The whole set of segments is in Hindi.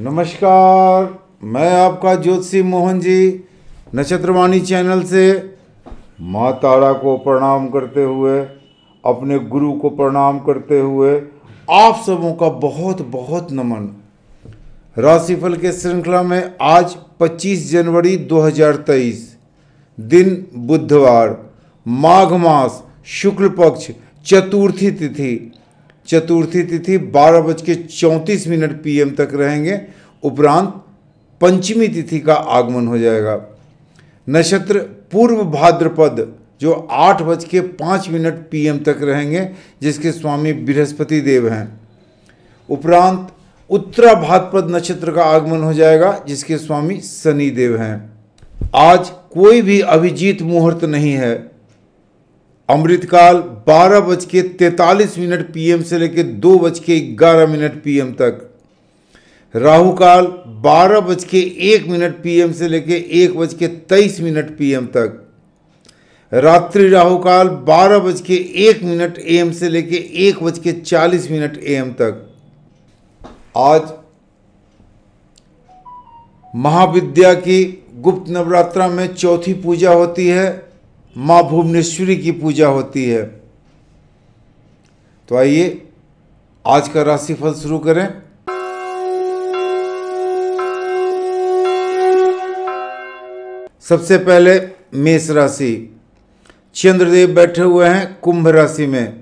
नमस्कार मैं आपका ज्योतिषी मोहन जी नक्षत्रवाणी चैनल से माँ तारा को प्रणाम करते हुए अपने गुरु को प्रणाम करते हुए आप सबों का बहुत बहुत नमन राशिफल के श्रृंखला में आज 25 जनवरी 2023 दिन बुधवार माघ मास शुक्ल पक्ष चतुर्थी तिथि चतुर्थी तिथि बारह बज के चौंतीस मिनट पी तक रहेंगे उपरांत पंचमी तिथि का आगमन हो जाएगा नक्षत्र पूर्व भाद्रपद जो आठ बज के पाँच मिनट पी तक रहेंगे जिसके स्वामी बृहस्पति देव हैं उपरांत उत्तरा भाद्रपद नक्षत्र का आगमन हो जाएगा जिसके स्वामी शनि देव हैं आज कोई भी अभिजीत मुहूर्त नहीं है अमृतकाल बारह बज के मिनट पीएम से लेकर दो बज के ग्यारह मिनट पीएम तक राहु काल बारह बज के एक मिनट पीएम से लेकर एक बज के तेईस मिनट पीएम तक रात्रि राहु काल बारह बज के एक मिनट एम से लेके एक बज के चालीस मिनट एम तक आज महाविद्या की गुप्त नवरात्रा में चौथी पूजा होती है माँ भुवनेश्वरी की पूजा होती है तो आइए आज का राशिफल शुरू करें सबसे पहले मेष राशि चंद्रदेव बैठे हुए हैं कुंभ राशि में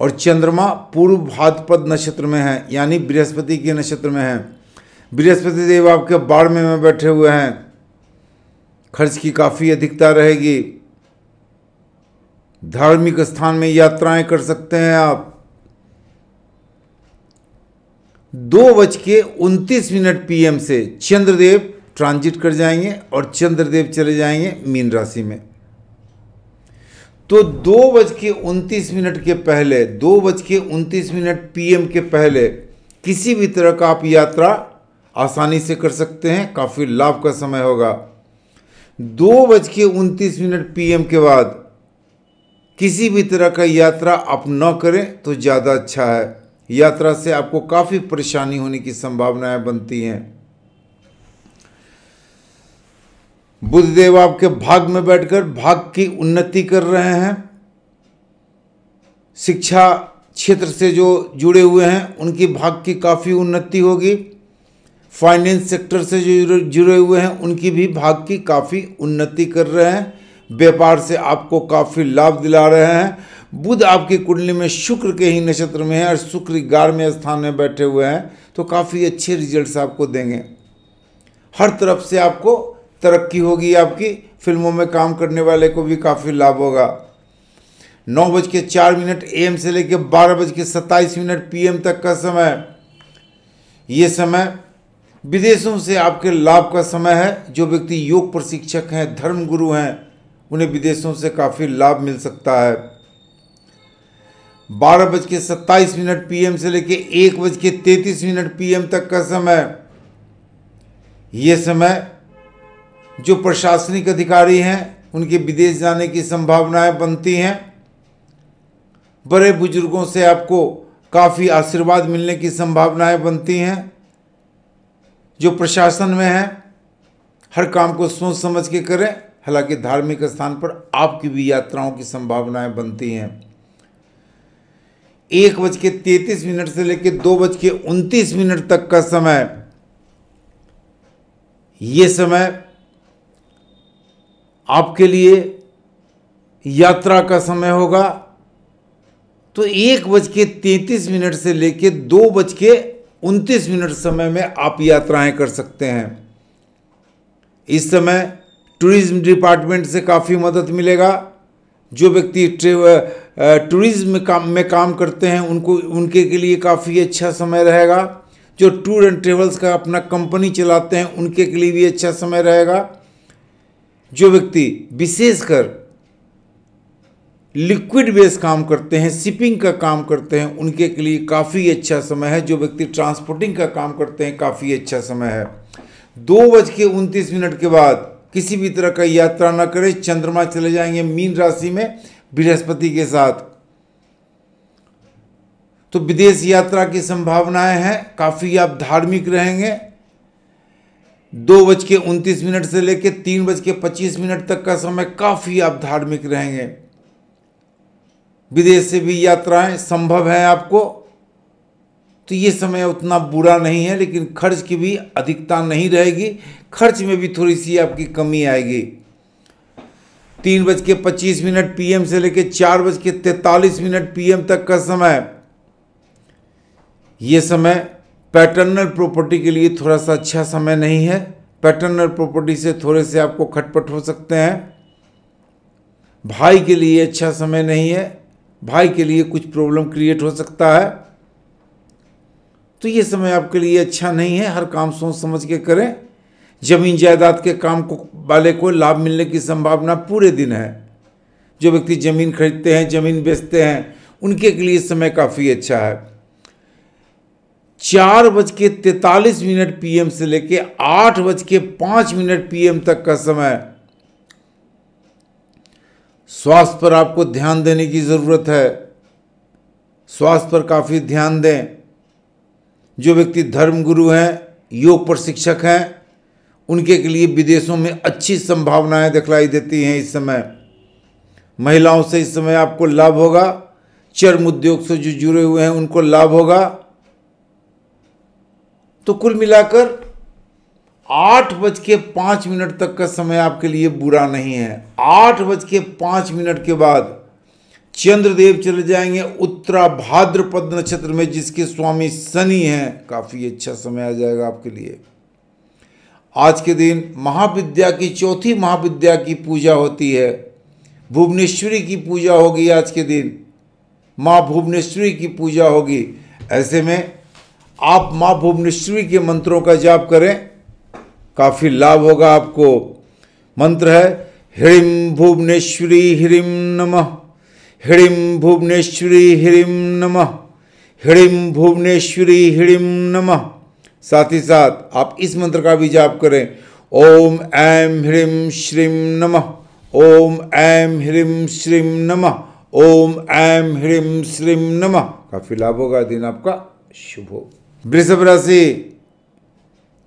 और चंद्रमा पूर्व भाद्रपद नक्षत्र में है यानी बृहस्पति के नक्षत्र में है बृहस्पति देव आपके बाढ़ में बैठे हुए हैं खर्च की काफ़ी अधिकता रहेगी धार्मिक स्थान में यात्राएं कर सकते हैं आप दो बज के उनतीस मिनट पीएम से चंद्रदेव ट्रांजिट कर जाएंगे और चंद्रदेव चले जाएंगे मीन राशि में तो दो बज के उनतीस मिनट के पहले दो बज के उनतीस मिनट पीएम के पहले किसी भी तरह का आप यात्रा आसानी से कर सकते हैं काफ़ी लाभ का समय होगा दो बज के उनतीस मिनट पीएम के बाद किसी भी तरह का यात्रा आप न करें तो ज़्यादा अच्छा है यात्रा से आपको काफ़ी परेशानी होने की संभावनाएं बनती हैं बुद्धदेव आपके भाग में बैठकर भाग की उन्नति कर रहे हैं शिक्षा क्षेत्र से जो जुड़े हुए हैं उनकी भाग की काफ़ी उन्नति होगी फाइनेंस सेक्टर से जो जुड़े हुए हैं उनकी भी भाग की काफ़ी उन्नति कर रहे हैं व्यापार से आपको काफ़ी लाभ दिला रहे हैं बुध आपकी कुंडली में शुक्र के ही नक्षत्र में है और शुक्र ग्यारहवें स्थान में बैठे हुए हैं तो काफ़ी अच्छे रिजल्ट्स आपको देंगे हर तरफ से आपको तरक्की होगी आपकी फिल्मों में काम करने वाले को भी काफ़ी लाभ होगा नौ बज के चार मिनट एम से लेकर बारह बज के सत्ताईस मिनट पीएम तक का समय ये समय विदेशों से आपके लाभ का समय है जो व्यक्ति योग प्रशिक्षक हैं धर्म गुरु हैं उन्हें विदेशों से काफ़ी लाभ मिल सकता है बारह बज के सत्ताईस मिनट पीएम से लेकर एक बज के तैतीस मिनट पीएम तक का समय ये समय जो प्रशासनिक अधिकारी हैं उनके विदेश जाने की संभावनाएं बनती हैं बड़े बुजुर्गों से आपको काफ़ी आशीर्वाद मिलने की संभावनाएं बनती हैं जो प्रशासन में है हर काम को सोच समझ के करें हालांकि धार्मिक स्थान पर आपकी भी यात्राओं की संभावनाएं बनती हैं एक बज के तैतीस मिनट से लेकर दो बज के उनतीस मिनट तक का समय ये समय आपके लिए यात्रा का समय होगा तो एक बज के तैतीस मिनट से लेकर दो बज के उनतीस मिनट समय में आप यात्राएं कर सकते हैं इस समय टूरिज्म डिपार्टमेंट से काफ़ी मदद मिलेगा जो व्यक्ति टूरिज्म काम में काम करते हैं उनको उनके के लिए काफ़ी अच्छा समय रहेगा जो टूर एंड ट्रेवल्स का अपना कंपनी चलाते हैं उनके के लिए भी अच्छा समय रहेगा जो व्यक्ति विशेषकर लिक्विड बेस काम करते हैं शिपिंग का काम करते हैं उनके के लिए काफ़ी अच्छा समय है जो व्यक्ति ट्रांसपोर्टिंग का काम करते हैं काफ़ी अच्छा समय है दो बज के उनतीस मिनट के बाद किसी भी तरह का यात्रा ना करें चंद्रमा चले जाएंगे मीन राशि में बृहस्पति के साथ तो विदेश यात्रा की संभावनाएं हैं काफ़ी आप धार्मिक रहेंगे दो बज के उनतीस मिनट से लेकर तीन बज के पच्चीस मिनट तक का समय काफ़ी आप धार्मिक रहेंगे विदेश से भी यात्राएं संभव है आपको तो ये समय उतना बुरा नहीं है लेकिन खर्च की भी अधिकता नहीं रहेगी खर्च में भी थोड़ी सी आपकी कमी आएगी तीन बज के पच्चीस मिनट पीएम से लेकर चार बज के तैतालीस मिनट पीएम तक का समय ये समय पैटर्नल प्रॉपर्टी के लिए थोड़ा सा अच्छा समय नहीं है पैटर्नल प्रॉपर्टी से थोड़े से आपको खटपट हो सकते हैं भाई के लिए अच्छा समय नहीं है भाई के लिए कुछ प्रॉब्लम क्रिएट हो सकता है तो ये समय आपके लिए अच्छा नहीं है हर काम सोच समझ के करें जमीन जायदाद के काम को वाले को लाभ मिलने की संभावना पूरे दिन है जो व्यक्ति जमीन खरीदते हैं जमीन बेचते हैं उनके के लिए समय काफ़ी अच्छा है चार बज के तैतालीस मिनट पीएम से लेके आठ बज के पाँच मिनट पीएम तक का समय स्वास्थ्य पर आपको ध्यान देने की ज़रूरत है स्वास्थ्य पर काफ़ी ध्यान दें जो व्यक्ति धर्मगुरु हैं योग प्रशिक्षक हैं उनके के लिए विदेशों में अच्छी संभावनाएं दिखलाई देती हैं इस समय महिलाओं से इस समय आपको लाभ होगा चर्म उद्योग से जो जुड़े हुए हैं उनको लाभ होगा तो कुल मिलाकर आठ बज के पाँच मिनट तक का समय आपके लिए बुरा नहीं है आठ बज के पाँच मिनट के बाद चंद्रदेव चले जाएंगे उत्तरा भाद्रपद नक्षत्र में जिसके स्वामी शनि हैं काफ़ी अच्छा समय आ जाएगा आपके लिए आज के दिन महाविद्या की चौथी महाविद्या की पूजा होती है भुवनेश्वरी की पूजा होगी आज के दिन माँ भुवनेश्वरी की पूजा होगी ऐसे में आप माँ भुवनेश्वरी के मंत्रों का जाप करें काफ़ी लाभ होगा आपको मंत्र है ह्रीम भुवनेश्वरी ह्रीम नमः ह्रीम भुवनेश्वरी ह्रीम नमः ह्रीम भुवनेश्वरी ह्रीम नमः साथ ही साथ आप इस मंत्र का भी जाप करें ओम ऐम ह्रीम श्रीम नमः ओम ऐम ह्रीम श्रीम नमः ओम ऐम ह्रीम श्रीम नमः काफी लाभ होगा दिन आपका शुभ हो वृषभ राशि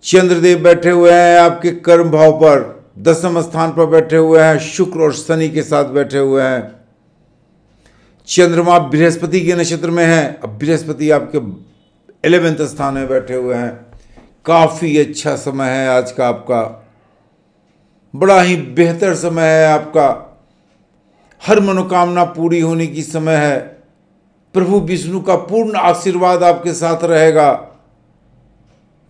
चंद्रदेव बैठे हुए हैं आपके कर्म भाव पर दसम स्थान पर बैठे हुए हैं शुक्र और शनि के साथ बैठे हुए हैं चंद्रमा बृहस्पति के नक्षत्र में है अब बृहस्पति आपके एलेवेंथ स्थान में बैठे हुए हैं काफ़ी अच्छा समय है आज का आपका बड़ा ही बेहतर समय है आपका हर मनोकामना पूरी होने की समय है प्रभु विष्णु का पूर्ण आशीर्वाद आपके साथ रहेगा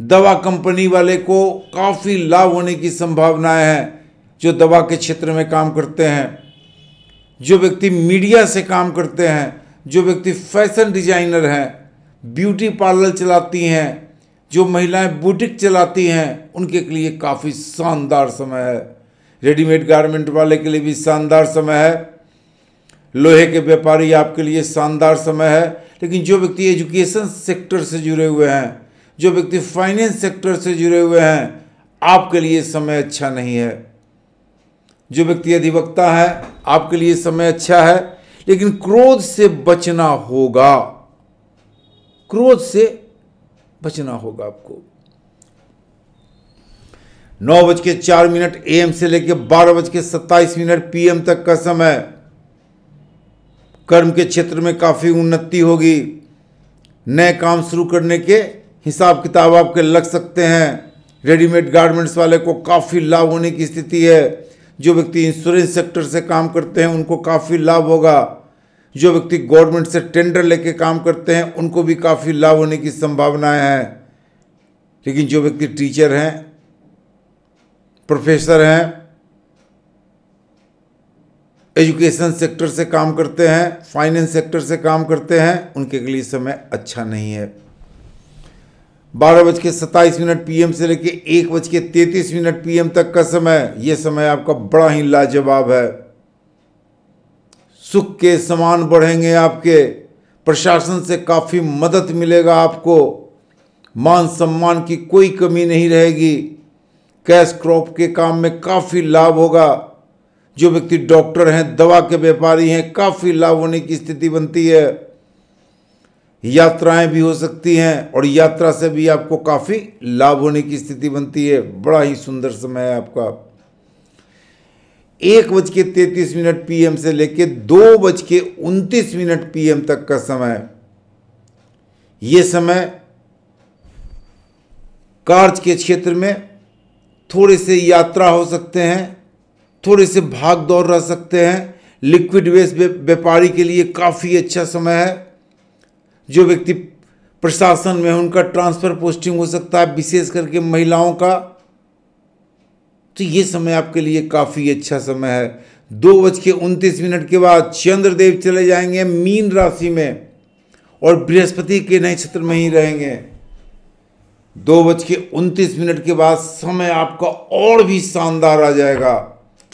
दवा कंपनी वाले को काफ़ी लाभ होने की संभावनाएं हैं जो दवा के क्षेत्र में काम करते हैं जो व्यक्ति मीडिया से काम करते हैं जो व्यक्ति फैशन डिजाइनर हैं ब्यूटी पार्लर चलाती हैं जो महिलाएं बुटीक चलाती हैं उनके लिए काफ़ी शानदार समय है रेडीमेड गारमेंट वाले के लिए भी शानदार समय है लोहे के व्यापारी आपके लिए शानदार समय है लेकिन जो व्यक्ति एजुकेशन सेक्टर से जुड़े हुए हैं जो व्यक्ति फाइनेंस सेक्टर से जुड़े हुए हैं आपके लिए समय अच्छा नहीं है जो व्यक्ति अधिवक्ता है आपके लिए समय अच्छा है लेकिन क्रोध से बचना होगा क्रोध से बचना होगा आपको नौ बज के चार मिनट एम से लेकर बारह बज के सत्ताईस मिनट पीएम तक का समय कर्म के क्षेत्र में काफ़ी उन्नति होगी नए काम शुरू करने के हिसाब किताब आपके लग सकते हैं रेडीमेड गारमेंट्स वाले को काफ़ी लाभ होने की स्थिति है जो व्यक्ति इंश्योरेंस सेक्टर से काम करते हैं उनको काफ़ी लाभ होगा जो व्यक्ति गवर्नमेंट से टेंडर लेके काम करते हैं उनको भी काफ़ी लाभ होने की संभावनाएं हैं लेकिन जो व्यक्ति टीचर हैं प्रोफेसर हैं एजुकेशन सेक्टर से काम करते हैं फाइनेंस सेक्टर से काम करते हैं उनके लिए समय अच्छा नहीं है बारह बज के सत्ताईस मिनट पीएम से लेके एक बज के तैंतीस मिनट पीएम तक का समय यह समय आपका बड़ा ही लाजवाब है सुख के समान बढ़ेंगे आपके प्रशासन से काफ़ी मदद मिलेगा आपको मान सम्मान की कोई कमी नहीं रहेगी कैश क्रॉप के काम में काफ़ी लाभ होगा जो व्यक्ति डॉक्टर हैं दवा के व्यापारी हैं काफ़ी लाभ होने की स्थिति बनती है यात्राएं भी हो सकती हैं और यात्रा से भी आपको काफ़ी लाभ होने की स्थिति बनती है बड़ा ही सुंदर समय है आपका एक बज के तैतीस मिनट पीएम से लेकर दो बज के उनतीस मिनट पीएम तक का समय यह समय कार्य के क्षेत्र में थोड़े से यात्रा हो सकते हैं थोड़े से भाग दौड़ रह सकते हैं लिक्विड वेस्ट व्यापारी के लिए काफ़ी अच्छा समय है जो व्यक्ति प्रशासन में उनका ट्रांसफ़र पोस्टिंग हो सकता है विशेष करके महिलाओं का तो ये समय आपके लिए काफ़ी अच्छा समय है दो बज के उनतीस मिनट के बाद चंद्रदेव चले जाएंगे मीन राशि में और बृहस्पति के नक्षत्र में ही रहेंगे दो बज के उनतीस मिनट के बाद समय आपका और भी शानदार आ जाएगा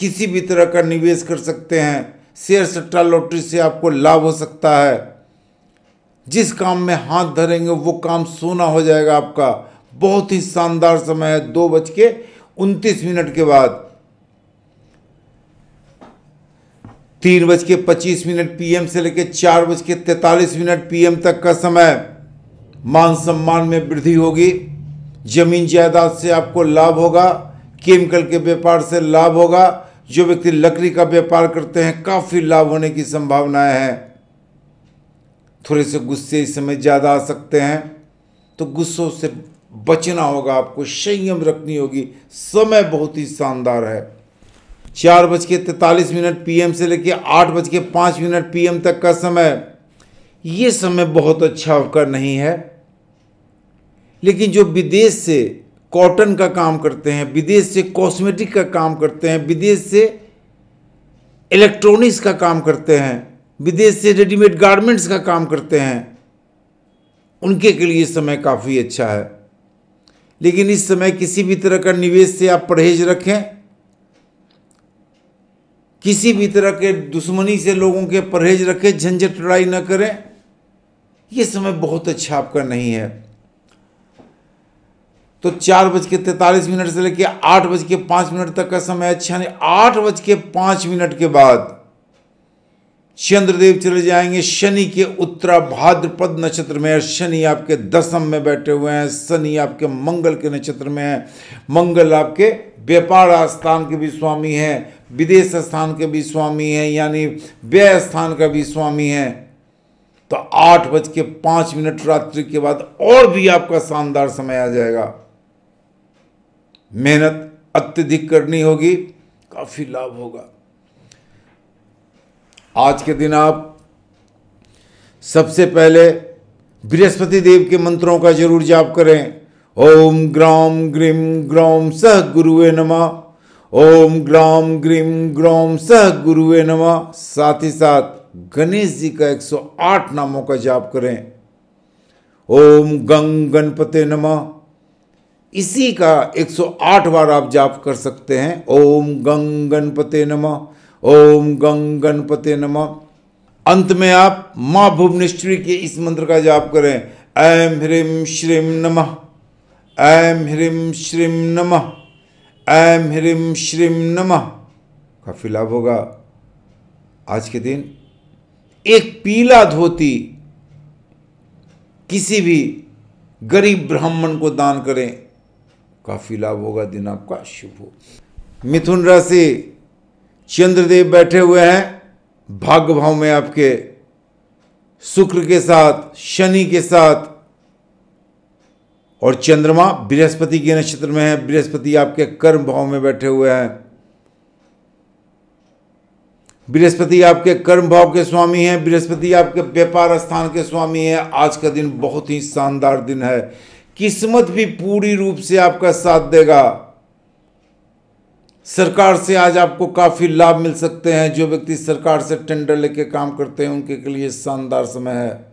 किसी भी तरह का निवेश कर सकते हैं शेयर सट्टा लॉटरी से आपको लाभ हो सकता है जिस काम में हाथ धरेंगे वो काम सोना हो जाएगा आपका बहुत ही शानदार समय है दो बज के उनतीस मिनट के बाद तीन बज के पच्चीस मिनट पीएम से लेकर चार बज के तैतालीस मिनट पीएम तक का समय मान सम्मान में वृद्धि होगी जमीन जायदाद से आपको लाभ होगा केमिकल के व्यापार से लाभ होगा जो व्यक्ति लकड़ी का व्यापार करते हैं काफ़ी लाभ होने की संभावनाएं हैं थोड़े से गुस्से इस समय ज़्यादा आ सकते हैं तो गुस्सों से बचना होगा आपको संयम रखनी होगी समय बहुत ही शानदार है चार बज के तैतालीस मिनट पीएम से लेकर आठ बज के पाँच मिनट पीएम तक का समय ये समय बहुत अच्छा होकर नहीं है लेकिन जो विदेश से कॉटन का काम करते हैं विदेश से कॉस्मेटिक का काम करते हैं विदेश से इलेक्ट्रॉनिक्स का काम करते हैं विदेश से रेडीमेड गारमेंट्स का काम करते हैं उनके के लिए समय काफ़ी अच्छा है लेकिन इस समय किसी भी तरह का निवेश से आप परहेज रखें किसी भी तरह के दुश्मनी से लोगों के परहेज रखें झंझट लड़ाई न करें ये समय बहुत अच्छा आपका नहीं है तो चार बज के तैंतालीस मिनट से लेकर आठ बज के पाँच मिनट तक का समय अच्छा नहीं आठ बज के पाँच मिनट के बाद चंद्रदेव चले जाएंगे शनि के उत्तरा भाद्रपद नक्षत्र में शनि आपके दशम में बैठे हुए हैं शनि आपके मंगल के नक्षत्र में है मंगल आपके व्यापार स्थान के भी स्वामी हैं विदेश स्थान के भी स्वामी हैं यानी व्यय स्थान का भी स्वामी है तो आठ बज के पांच मिनट रात्रि के बाद और भी आपका शानदार समय आ जाएगा मेहनत अत्यधिक करनी होगी काफ़ी लाभ होगा आज के दिन आप सबसे पहले बृहस्पति देव के मंत्रों का जरूर जाप करें ओम ग्राम ग्रीम ग्राम सह गुरुवे नमः ओम ग्राम ग्रीम ग्राम सह गुरुवे नमः साथ ही साथ गणेश जी का 108 नामों का जाप करें ओम गंग गणपते नमः इसी का 108 बार आप जाप कर सकते हैं ओम गंग गणपते नमः ओम गंग गणपते नम अंत में आप माँ भुवनेश्वरी के इस मंत्र का जाप करें ऐम ह्रीम श्रीम नम ऐम ह्रीम श्रीम नम ऐम ह्रीम श्रीम नम काफ़ी लाभ होगा आज के दिन एक पीला धोती किसी भी गरीब ब्राह्मण को दान करें काफ़ी लाभ होगा दिन आपका शुभ हो मिथुन राशि चंद्रदेव बैठे हुए हैं भाग्य भाव में आपके शुक्र के साथ शनि के साथ और चंद्रमा बृहस्पति के नक्षत्र में है बृहस्पति आपके कर्म भाव में बैठे हुए हैं बृहस्पति आपके कर्म भाव के स्वामी हैं बृहस्पति आपके व्यापार स्थान के स्वामी हैं आज का दिन बहुत ही शानदार दिन है किस्मत भी पूरी रूप से आपका साथ देगा सरकार से आज आपको काफ़ी लाभ मिल सकते हैं जो व्यक्ति सरकार से टेंडर लेके काम करते हैं उनके के लिए शानदार समय है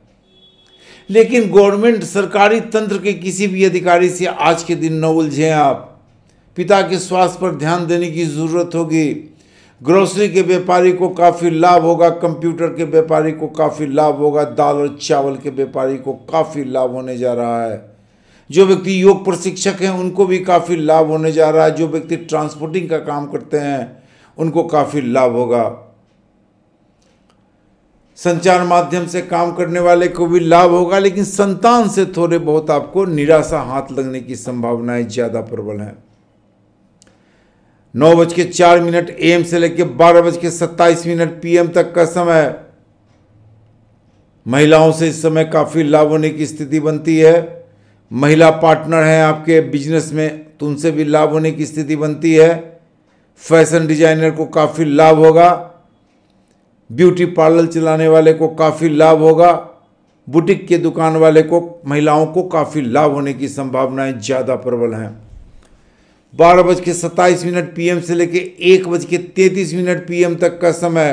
लेकिन गवर्नमेंट सरकारी तंत्र के किसी भी अधिकारी से आज के दिन न उलझें आप पिता के स्वास्थ्य पर ध्यान देने की ज़रूरत होगी ग्रोसरी के व्यापारी को काफ़ी लाभ होगा कंप्यूटर के व्यापारी को काफ़ी लाभ होगा दाल और चावल के व्यापारी को काफ़ी लाभ होने जा रहा है जो व्यक्ति योग प्रशिक्षक हैं उनको भी काफ़ी लाभ होने जा रहा है जो व्यक्ति ट्रांसपोर्टिंग का काम करते हैं उनको काफ़ी लाभ होगा संचार माध्यम से काम करने वाले को भी लाभ होगा लेकिन संतान से थोड़े बहुत आपको निराशा हाथ लगने की संभावनाएं ज़्यादा प्रबल हैं नौ बज के चार मिनट एम से लेकर बारह बज के सत्ताईस मिनट पीएम तक का समय महिलाओं से इस समय काफ़ी लाभ होने की स्थिति बनती है महिला पार्टनर हैं आपके बिजनेस में तो उनसे भी लाभ होने की स्थिति बनती है फैशन डिजाइनर को काफ़ी लाभ होगा ब्यूटी पार्लर चलाने वाले को काफ़ी लाभ होगा बुटीक के दुकान वाले को महिलाओं को काफ़ी लाभ होने की संभावनाएं ज़्यादा प्रबल हैं बारह बज के सत्ताईस मिनट पीएम से लेके एक बज के मिनट पीएम तक का समय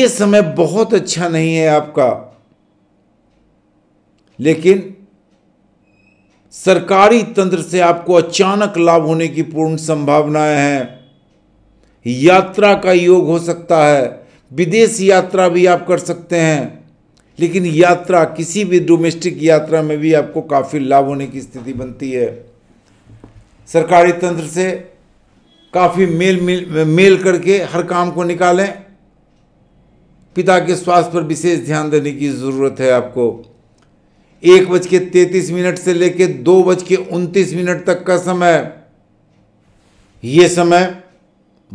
ये समय बहुत अच्छा नहीं है आपका लेकिन सरकारी तंत्र से आपको अचानक लाभ होने की पूर्ण संभावनाएं हैं यात्रा का योग हो सकता है विदेश यात्रा भी आप कर सकते हैं लेकिन यात्रा किसी भी डोमेस्टिक यात्रा में भी आपको काफ़ी लाभ होने की स्थिति बनती है सरकारी तंत्र से काफ़ी मेल मेल मेल करके हर काम को निकालें पिता के स्वास्थ्य पर विशेष ध्यान देने की ज़रूरत है आपको एक बज के तैतीस मिनट से लेकर दो बज के उनतीस मिनट तक का समय ये समय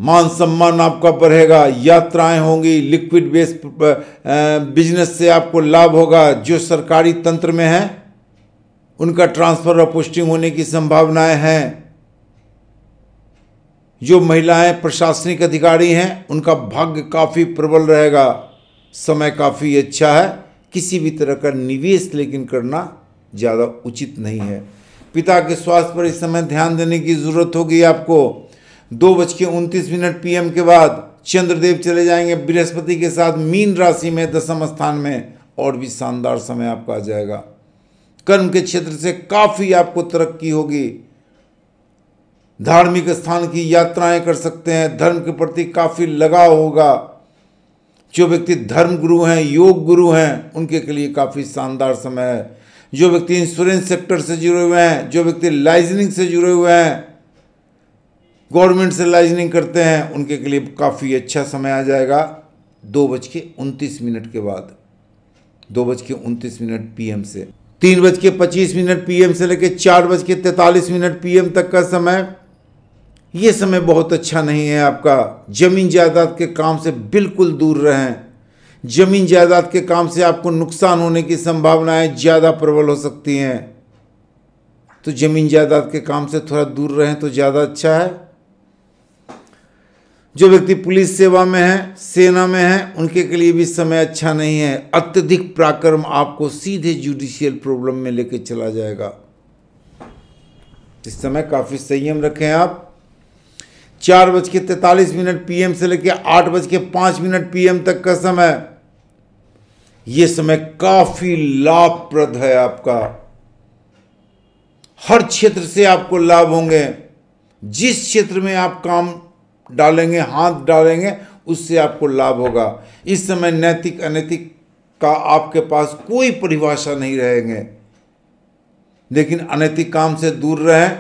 मान सम्मान आपका बढ़ेगा यात्राएं होंगी लिक्विड बेस बिजनेस से आपको लाभ होगा जो सरकारी तंत्र में है उनका ट्रांसफर और पोस्टिंग होने की संभावनाएं हैं जो महिलाएं प्रशासनिक अधिकारी हैं उनका भाग्य काफ़ी प्रबल रहेगा समय काफ़ी अच्छा है किसी भी तरह का निवेश लेकिन करना ज़्यादा उचित नहीं है पिता के स्वास्थ्य पर इस समय ध्यान देने की ज़रूरत होगी आपको दो बज के उनतीस मिनट पीएम के बाद चंद्रदेव चले जाएंगे बृहस्पति के साथ मीन राशि में दसम स्थान में और भी शानदार समय आपका आ जाएगा कर्म के क्षेत्र से काफ़ी आपको तरक्की होगी धार्मिक स्थान की यात्राएं कर सकते हैं धर्म के प्रति काफ़ी लगाव होगा जो व्यक्ति धर्म गुरु हैं योग गुरु हैं उनके के लिए काफ़ी शानदार समय है जो व्यक्ति इंश्योरेंस सेक्टर से जुड़े हुए हैं जो व्यक्ति लाइजनिंग से जुड़े हुए हैं गवर्नमेंट से लाइजनिंग करते हैं उनके के लिए काफ़ी अच्छा समय आ जाएगा दो बज के उनतीस मिनट के बाद दो बज के उनतीस मिनट पीएम से तीन बज के पच्चीस मिनट पीएम से लेकर चार बज के तैंतालीस मिनट पीएम तक का समय ये समय बहुत अच्छा नहीं है आपका ज़मीन जायदाद के काम से बिल्कुल दूर रहें ज़मीन जायदाद के काम से आपको नुकसान होने की संभावनाएं ज़्यादा प्रबल हो सकती हैं तो ज़मीन जायदाद के काम से थोड़ा दूर रहें तो ज़्यादा अच्छा है जो व्यक्ति पुलिस सेवा में है सेना में है उनके के लिए भी समय अच्छा नहीं है अत्यधिक पराक्रम आपको सीधे जुडिशियल प्रॉब्लम में लेके चला जाएगा इस समय काफ़ी संयम रखें आप चार बज के तैतालीस मिनट पीएम से लेकर आठ बज के पाँच मिनट पीएम तक का समय यह समय काफ़ी लाभप्रद है आपका हर क्षेत्र से आपको लाभ होंगे जिस क्षेत्र में आप काम डालेंगे हाथ डालेंगे उससे आपको लाभ होगा इस समय नैतिक अनैतिक का आपके पास कोई परिभाषा नहीं रहेंगे लेकिन अनैतिक काम से दूर रहें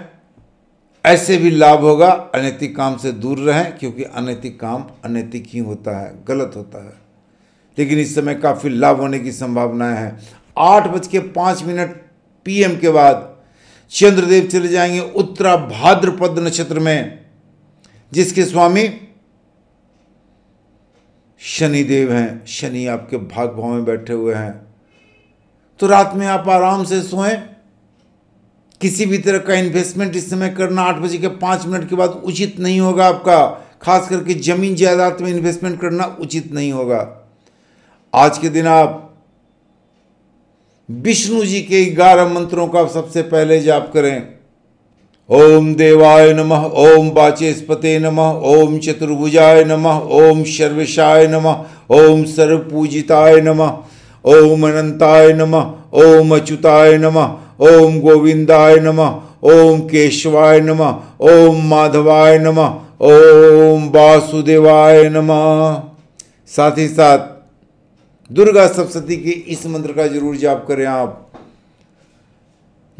ऐसे भी लाभ होगा अनैतिक काम से दूर रहें क्योंकि अनैतिक काम अनैतिक ही होता है गलत होता है लेकिन इस समय काफ़ी लाभ होने की संभावनाएं हैं आठ बज के पाँच मिनट पीएम के बाद चंद्रदेव चले जाएंगे उत्तरा भाद्रपद नक्षत्र में जिसके स्वामी शनिदेव हैं शनि आपके भाग भाव में बैठे हुए हैं तो रात में आप आराम से सोएं किसी भी तरह का इन्वेस्टमेंट इस समय करना आठ बजे के पाँच मिनट के बाद उचित नहीं होगा आपका खास करके ज़मीन जायदाद में इन्वेस्टमेंट करना उचित नहीं होगा आज के दिन आप विष्णु जी के ग्यारह मंत्रों का सबसे पहले जाप करें ओम देवाय नमः ओम बाचेस्पते नमः ओम चतुर्भुजाय नमः ओम सर्वेशाय नमः ओम सर्वपूजिताय नमः ओम अनंताय नमः ओम अच्युताय नमः ओम गोविंदाय नम ओम केशवाय नम ओम माधवाय नम ओम वासुदेवाय नम साथ ही साथ दुर्गा सप्तती के इस मंत्र का जरूर जाप करें आप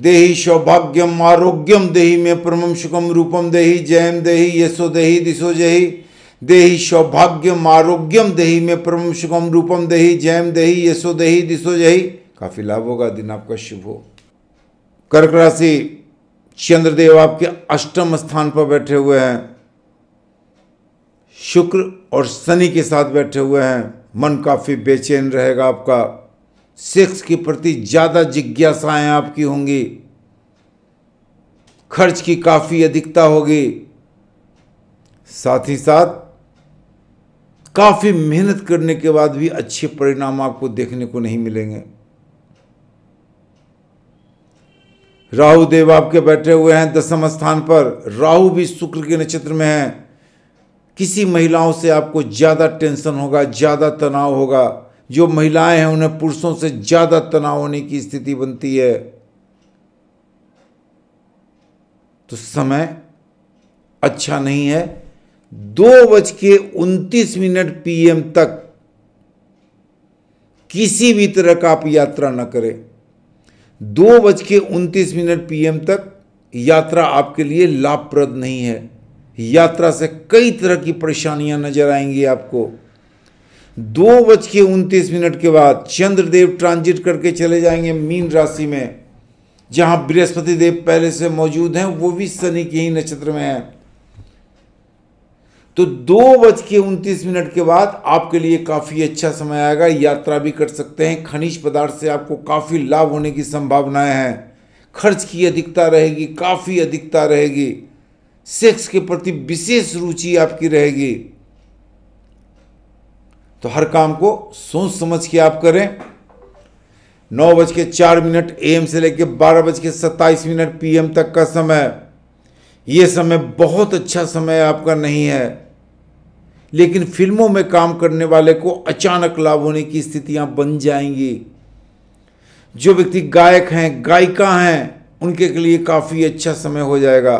देहि सौभाग्यम आरोग्यम देहि में परम सुखम रूपम देही जयम देही यशो देही दिशो जही देहि सौभाग्यम आरोग्यम देही में परम सुखम रूपम देही जयम देही यशो देहि दिशो जही काफ़ी लाभ होगा दिन आपका शुभ हो कर्क राशि चंद्रदेव आपके अष्टम स्थान पर बैठे हुए हैं शुक्र और शनि के साथ बैठे हुए हैं मन काफ़ी बेचैन रहेगा आपका सेक्स के प्रति ज़्यादा जिज्ञासाएं आपकी होंगी खर्च की काफ़ी अधिकता होगी साथ ही साथ काफ़ी मेहनत करने के बाद भी अच्छे परिणाम आपको देखने को नहीं मिलेंगे राहु देव आपके बैठे हुए हैं दसम स्थान पर राहु भी शुक्र के नक्षत्र में है किसी महिलाओं से आपको ज़्यादा टेंशन होगा ज़्यादा तनाव होगा जो महिलाएं हैं उन्हें पुरुषों से ज़्यादा तनाव होने की स्थिति बनती है तो समय अच्छा नहीं है दो बज के उनतीस मिनट पीएम तक किसी भी तरह का आप यात्रा न करें दो बज के उनतीस मिनट पीएम तक यात्रा आपके लिए लाभप्रद नहीं है यात्रा से कई तरह की परेशानियां नजर आएंगी आपको दो बज के उनतीस मिनट के बाद चंद्रदेव ट्रांजिट करके चले जाएंगे मीन राशि में जहां बृहस्पति देव पहले से मौजूद हैं वो भी शनि के ही नक्षत्र में है तो दो बज के उनतीस मिनट के बाद आपके लिए काफ़ी अच्छा समय आएगा यात्रा भी कर सकते हैं खनिज पदार्थ से आपको काफ़ी लाभ होने की संभावनाएं हैं खर्च की अधिकता रहेगी काफ़ी अधिकता रहेगी सेक्स के प्रति विशेष रुचि आपकी रहेगी तो हर काम को सोच समझ के आप करें नौ बज के चार मिनट एम से लेकर बारह बज के सत्ताईस मिनट पीएम तक का समय ये समय बहुत अच्छा समय आपका नहीं है लेकिन फिल्मों में काम करने वाले को अचानक लाभ होने की स्थितियां बन जाएंगी जो व्यक्ति गायक हैं गायिका हैं उनके लिए काफ़ी अच्छा समय हो जाएगा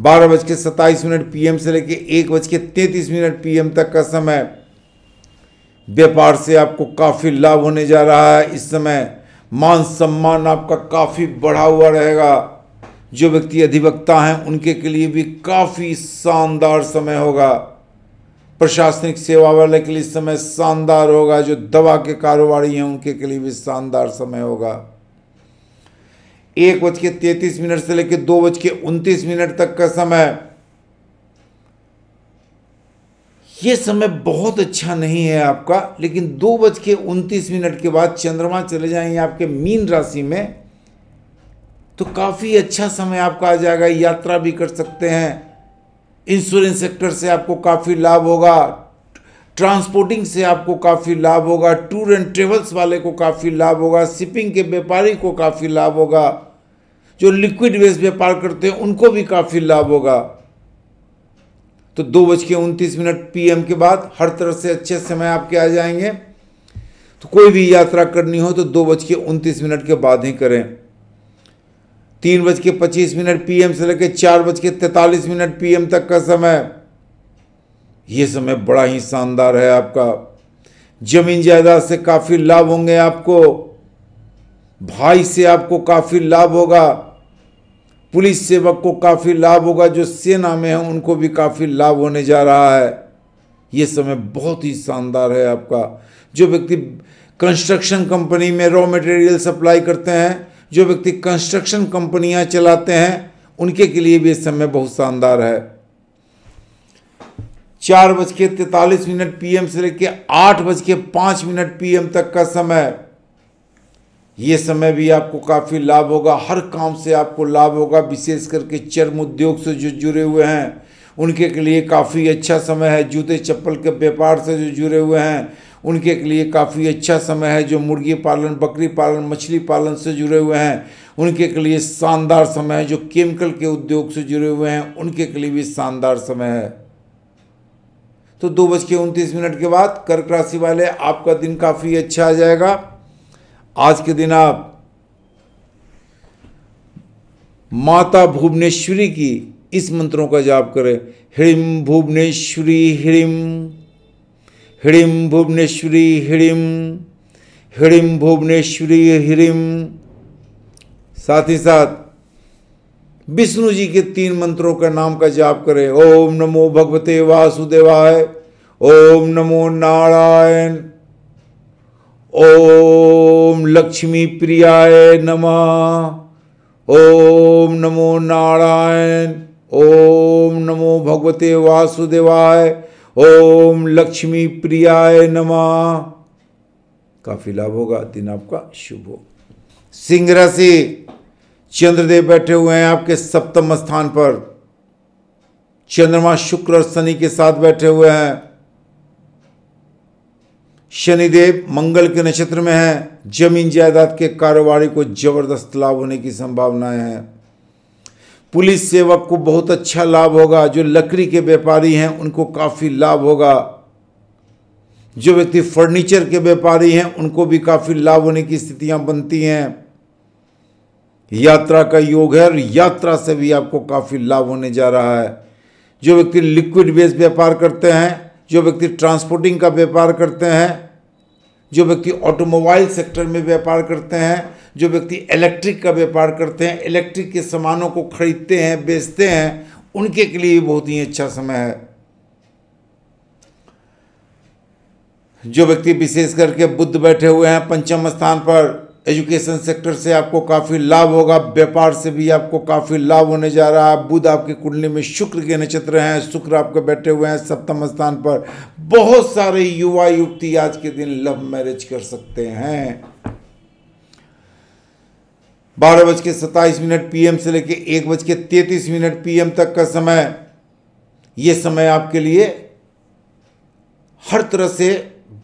बारह बज के सत्ताईस मिनट पीएम से लेकर एक बज के तैंतीस मिनट पीएम तक का समय व्यापार से आपको काफ़ी लाभ होने जा रहा है इस समय मान सम्मान आपका काफ़ी बढ़ा हुआ रहेगा जो व्यक्ति अधिवक्ता हैं उनके के लिए भी काफ़ी शानदार समय होगा प्रशासनिक सेवा वाले के लिए समय शानदार होगा जो दवा के कारोबारी हैं उनके के लिए भी शानदार समय होगा एक बज के तैतीस मिनट से लेकर दो बज के उनतीस मिनट तक का समय यह समय बहुत अच्छा नहीं है आपका लेकिन दो बज के उनतीस मिनट के बाद चंद्रमा चले जाएंगे आपके मीन राशि में तो काफ़ी अच्छा समय आपका आ जाएगा यात्रा भी कर सकते हैं इंश्योरेंस सेक्टर से आपको काफ़ी लाभ होगा ट्रांसपोर्टिंग से आपको काफ़ी लाभ होगा टूर एंड ट्रेवल्स वाले को काफ़ी लाभ होगा शिपिंग के व्यापारी को काफ़ी लाभ होगा जो लिक्विड वेस्ट व्यापार करते हैं उनको भी काफ़ी लाभ होगा तो दो बज के उनतीस मिनट पी के बाद हर तरह से अच्छे समय आपके आ जाएंगे तो कोई भी यात्रा करनी हो तो दो बज के उनतीस मिनट के बाद ही करें तीन बज के पच्चीस मिनट पीएम से लेकर चार बज के तैंतालीस मिनट पीएम तक का समय ये समय बड़ा ही शानदार है आपका जमीन जायदाद से काफ़ी लाभ होंगे आपको भाई से आपको काफ़ी लाभ होगा पुलिस सेवक को काफ़ी लाभ होगा जो सेना में है उनको भी काफ़ी लाभ होने जा रहा है ये समय बहुत ही शानदार है आपका जो व्यक्ति कंस्ट्रक्शन कंपनी में रॉ मटेरियल सप्लाई करते हैं जो व्यक्ति कंस्ट्रक्शन कंपनियां चलाते हैं उनके के लिए भी इस समय बहुत शानदार है चार बज के तैतालीस मिनट पीएम से लेकर आठ बज के पांच मिनट पीएम तक का समय यह समय भी आपको काफ़ी लाभ होगा हर काम से आपको लाभ होगा विशेष करके चर्म उद्योग से जो जुड़े हुए हैं उनके के लिए काफ़ी अच्छा समय है जूते चप्पल के व्यापार से जो जुड़े हुए हैं उनके लिए काफ़ी अच्छा समय है जो मुर्गी पालन बकरी पालन मछली पालन से जुड़े हुए हैं उनके के लिए शानदार समय है जो केमिकल के उद्योग से जुड़े हुए हैं उनके के लिए भी शानदार समय है तो दो बज के उनतीस मिनट के बाद कर्क राशि वाले आपका दिन काफ़ी अच्छा आ जाएगा आज के दिन आप माता भुवनेश्वरी की इस मंत्रों का जाप करें ह्रीम भुवनेश्वरी ह्रीम हिड़िम भुवनेश्वरी हिड़िम हिड़िम भुवनेश्वरी हिड़िम साथ ही साथ विष्णु जी के तीन मंत्रों का नाम का जाप करें ओम नमो भगवते वासुदेवाय ओम नमो नारायण ओम लक्ष्मी प्रियाय नमः ओम नमो नारायण ओम नमो भगवते वासुदेवाय ओम लक्ष्मी प्रियाय नमा काफी लाभ होगा दिन आपका शुभ हो सिंह राशि चंद्रदेव बैठे हुए हैं आपके सप्तम स्थान पर चंद्रमा शुक्र और शनि के साथ बैठे हुए हैं शनिदेव मंगल के नक्षत्र में हैं जमीन जायदाद के कारोबारी को जबरदस्त लाभ होने की संभावनाएं हैं पुलिस सेवक को बहुत अच्छा लाभ होगा जो लकड़ी के व्यापारी हैं उनको काफ़ी लाभ होगा जो व्यक्ति फर्नीचर के व्यापारी हैं उनको भी काफ़ी लाभ होने की स्थितियां बनती हैं यात्रा का योग है और यात्रा से भी आपको काफ़ी लाभ होने जा रहा है जो व्यक्ति लिक्विड बेस्ड व्यापार करते हैं जो व्यक्ति ट्रांसपोर्टिंग का व्यापार करते हैं जो व्यक्ति ऑटोमोबाइल सेक्टर में व्यापार करते हैं जो व्यक्ति इलेक्ट्रिक का व्यापार करते हैं इलेक्ट्रिक के सामानों को खरीदते हैं बेचते हैं उनके के लिए भी बहुत ही अच्छा समय है जो व्यक्ति विशेष करके बुद्ध बैठे हुए हैं पंचम स्थान पर एजुकेशन सेक्टर से आपको काफ़ी लाभ होगा व्यापार से भी आपको काफ़ी लाभ होने जा रहा है बुध आपकी कुंडली में शुक्र के नक्षत्र हैं शुक्र आपके बैठे हुए हैं सप्तम स्थान पर बहुत सारे युवा युवती आज के दिन लव मैरिज कर सकते हैं बारह बज के सत्ताईस मिनट पीएम से लेकर एक बज के तैतीस मिनट पीएम तक का समय ये समय आपके लिए हर तरह से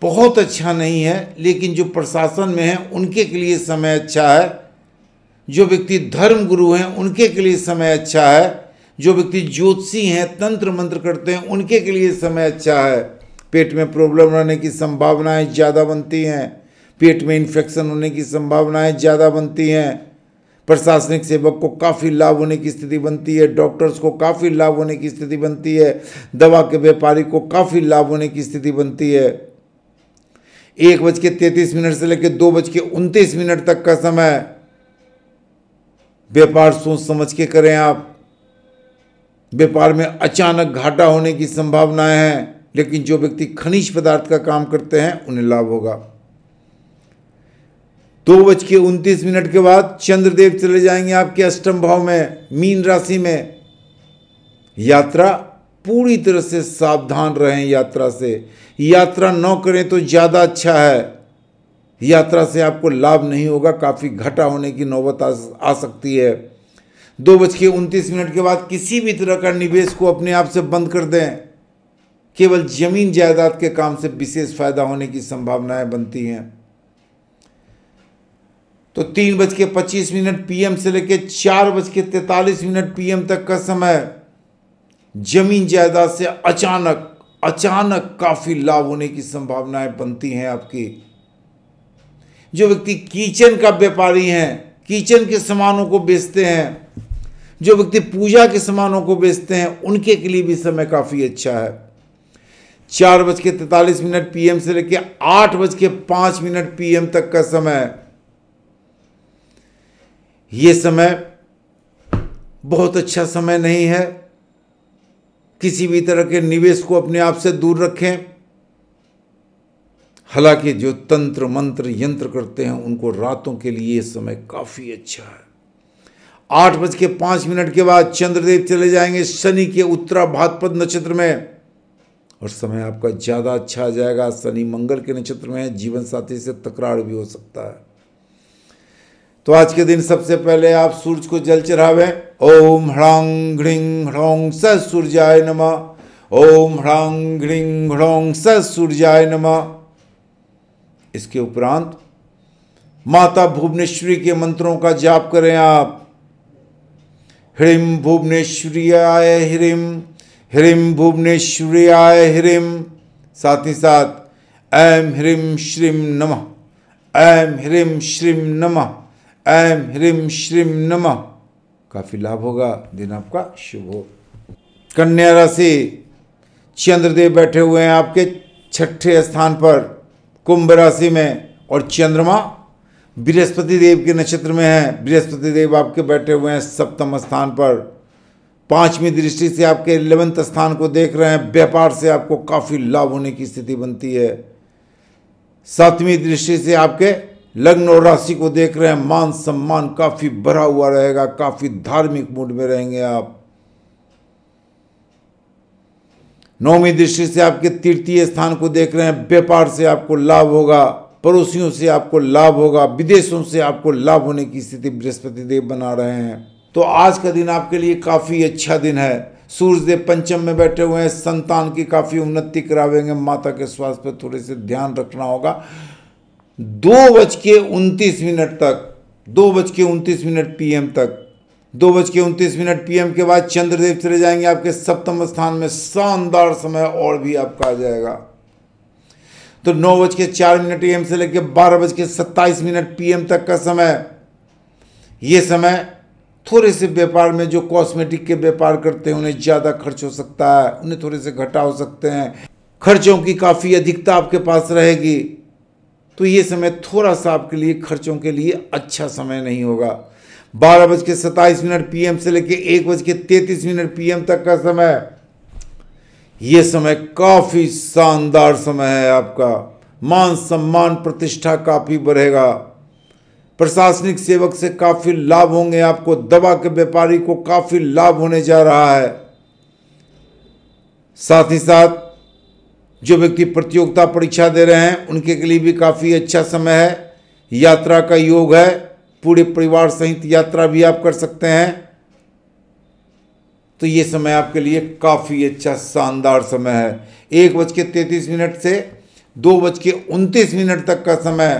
बहुत अच्छा नहीं है लेकिन जो प्रशासन में है उनके के लिए समय अच्छा है जो व्यक्ति धर्म गुरु हैं उनके के लिए समय अच्छा है जो व्यक्ति ज्योतिषी हैं तंत्र मंत्र करते हैं उनके के लिए समय अच्छा है पेट में प्रॉब्लम रहने की संभावनाएं ज़्यादा बनती हैं पेट में इन्फेक्शन होने की संभावनाएं ज़्यादा बनती हैं प्रशासनिक सेवक को काफ़ी लाभ होने की स्थिति बनती है डॉक्टर्स को काफ़ी लाभ होने की स्थिति बनती है दवा के व्यापारी को काफ़ी लाभ होने की स्थिति बनती है एक बज के तैंतीस मिनट से लेकर दो बज के उनतीस मिनट तक का समय व्यापार सोच समझ के करें आप व्यापार में अचानक घाटा होने की संभावनाएं हैं लेकिन जो व्यक्ति खनिज पदार्थ का काम करते हैं उन्हें लाभ होगा दो बज के उनतीस मिनट के बाद चंद्रदेव चले जाएंगे आपके अष्टम भाव में मीन राशि में यात्रा पूरी तरह से सावधान रहें यात्रा से यात्रा न करें तो ज़्यादा अच्छा है यात्रा से आपको लाभ नहीं होगा काफ़ी घटा होने की नौबत आ, आ सकती है दो बज के उनतीस मिनट के बाद किसी भी तरह का निवेश को अपने आप से बंद कर दें केवल जमीन जायदाद के काम से विशेष फायदा होने की संभावनाएं बनती हैं तो तीन बज के पच्चीस मिनट पीएम से लेकर चार बज के तैतालीस मिनट पीएम तक का समय जमीन जायदाद से अचानक अचानक काफ़ी लाभ होने की संभावनाएं बनती हैं आपकी जो व्यक्ति किचन का व्यापारी हैं किचन के सामानों को बेचते हैं जो व्यक्ति पूजा के सामानों को बेचते हैं उनके के लिए भी समय काफ़ी अच्छा है चार बज के तैतालीस मिनट पीएम से लेकर आठ बज के पांच मिनट पीएम तक का समय ये समय बहुत अच्छा समय नहीं है किसी भी तरह के निवेश को अपने आप से दूर रखें हालांकि जो तंत्र मंत्र यंत्र करते हैं उनको रातों के लिए ये समय काफ़ी अच्छा है आठ बज के पाँच मिनट के बाद चंद्रदेव चले जाएंगे शनि के उत्तरा भादपद नक्षत्र में और समय आपका ज़्यादा अच्छा आ जाएगा शनि मंगल के नक्षत्र में जीवन साथी से तकरार भी हो सकता है तो आज के दिन सबसे पहले आप सूर्य को जल चढ़ावे ओम ह्रांग घृंग ह्रोंग स सूर्याय नम ओम ह्रांग घृंग घृंग स सूर्याय नम इसके उपरांत माता भुवनेश्वरी के मंत्रों का जाप करें आप ह्रीम भुवनेश्वरी आय ह्रीम ह्रीम भुवनेश्वरी आय ह्रीम साथ ही साथ ऐम ह्रीम श्रीम नमः ऐम ह्रीम श्रीम नमः ऐम ह्रीम श्रीम नम काफ़ी लाभ होगा दिन आपका शुभ हो कन्या राशि चंद्रदेव बैठे हुए हैं आपके छठे स्थान पर कुंभ राशि में और चंद्रमा बृहस्पति देव के नक्षत्र में है बृहस्पति देव आपके बैठे हुए हैं सप्तम स्थान पर पांचवी दृष्टि से आपके इलेवंथ स्थान को देख रहे हैं व्यापार से आपको काफ़ी लाभ होने की स्थिति बनती है सातवीं दृष्टि से आपके लग्न और राशि को देख रहे हैं मान सम्मान काफ़ी भरा हुआ रहेगा काफ़ी धार्मिक मूड में रहेंगे आप नौवीं दृष्टि से आपके तृतीय स्थान को देख रहे हैं व्यापार से आपको लाभ होगा पड़ोसियों से आपको लाभ होगा विदेशों से आपको लाभ होने की स्थिति बृहस्पति देव बना रहे हैं तो आज का दिन आपके लिए काफ़ी अच्छा दिन है सूर्यदेव पंचम में बैठे हुए हैं संतान की काफ़ी उन्नति करावेंगे माता के स्वास्थ्य पर थोड़े से ध्यान रखना होगा दो बज के उनतीस मिनट तक दो बज के उनतीस मिनट पीएम तक दो बज के उनतीस मिनट पीएम के बाद चंद्रदेव चले जाएंगे आपके सप्तम स्थान में शानदार समय और भी आपका आ जाएगा तो नौ बज के चार मिनट एम से लेकर बारह बज के सत्ताईस मिनट पीएम तक का समय ये समय थोड़े से व्यापार में जो कॉस्मेटिक के व्यापार करते हैं उन्हें ज़्यादा खर्च हो सकता है उन्हें थोड़े से घटा हो सकते हैं खर्चों की काफ़ी अधिकता आपके पास रहेगी तो ये समय थोड़ा सा आपके लिए खर्चों के लिए अच्छा समय नहीं होगा बारह बज के सत्ताईस मिनट पीएम से लेकर एक बज के तैतीस मिनट पीएम तक का समय यह समय काफ़ी शानदार समय है आपका मान सम्मान प्रतिष्ठा काफ़ी बढ़ेगा प्रशासनिक सेवक से काफ़ी लाभ होंगे आपको दवा के व्यापारी को काफ़ी लाभ होने जा रहा है साथ ही साथ जो व्यक्ति प्रतियोगिता परीक्षा दे रहे हैं उनके के लिए भी काफ़ी अच्छा समय है यात्रा का योग है पूरे परिवार सहित यात्रा भी आप कर सकते हैं तो ये समय आपके लिए काफ़ी अच्छा शानदार समय है एक बज के तैंतीस मिनट से दो बज के उनतीस मिनट तक का समय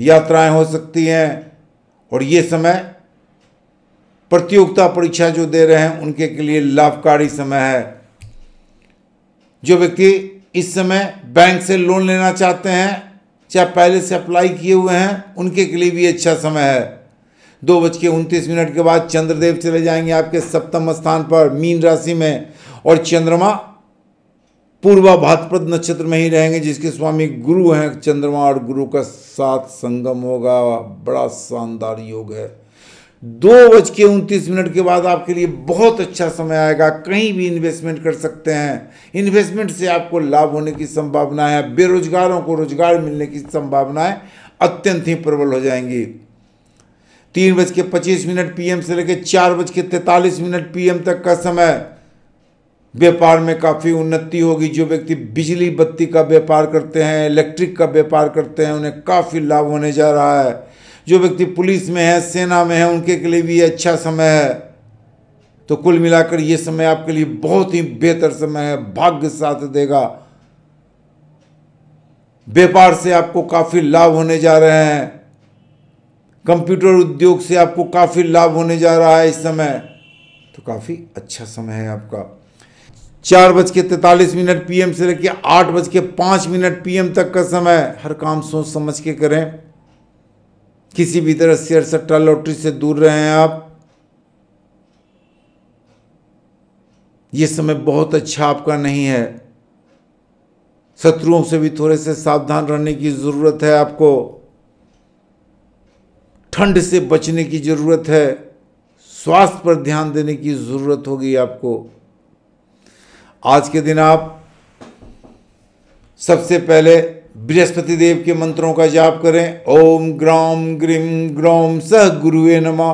यात्राएं हो सकती हैं और ये समय प्रतियोगिता परीक्षा जो दे रहे हैं उनके के लिए लाभकारी समय है जो व्यक्ति इस समय बैंक से लोन लेना चाहते हैं चाहे पहले से अप्लाई किए हुए हैं उनके के लिए भी अच्छा समय है दो बज के उनतीस मिनट के बाद चंद्रदेव चले जाएंगे आपके सप्तम स्थान पर मीन राशि में और चंद्रमा पूर्वा भाद्रपद नक्षत्र में ही रहेंगे जिसके स्वामी गुरु हैं चंद्रमा और गुरु का साथ संगम होगा बड़ा शानदार योग है दो बज के उनतीस मिनट के बाद आपके लिए बहुत अच्छा समय आएगा कहीं भी इन्वेस्टमेंट कर सकते हैं इन्वेस्टमेंट से आपको लाभ होने की संभावना है बेरोजगारों को रोजगार मिलने की संभावनाएं अत्यंत ही प्रबल हो जाएंगी तीन बज के पच्चीस मिनट पीएम से लेकर चार बज के तैतालीस मिनट पीएम तक का समय व्यापार में काफ़ी उन्नति होगी जो व्यक्ति बिजली बत्ती का व्यापार करते हैं इलेक्ट्रिक का व्यापार करते हैं उन्हें काफ़ी लाभ होने जा रहा है जो व्यक्ति पुलिस में है सेना में है उनके के लिए भी अच्छा समय है तो कुल मिलाकर यह समय आपके लिए बहुत ही बेहतर समय है भाग्य साथ देगा व्यापार से आपको काफ़ी लाभ होने जा रहे हैं कंप्यूटर उद्योग से आपको काफ़ी लाभ होने जा रहा है इस समय तो काफ़ी अच्छा समय है आपका चार बज के तैतालीस मिनट पीएम से लेकर आठ बज के पांच मिनट पीएम तक का समय हर काम सोच समझ के करें किसी भी तरह शेयर सट्टा लॉटरी से दूर रहे हैं आप ये समय बहुत अच्छा आपका नहीं है शत्रुओं से भी थोड़े से सावधान रहने की ज़रूरत है आपको ठंड से बचने की ज़रूरत है स्वास्थ्य पर ध्यान देने की ज़रूरत होगी आपको आज के दिन आप सबसे पहले बृहस्पति देव के मंत्रों का जाप करें ओम ग्राम ग्रीम ग्रोम सह गुरुवे नमा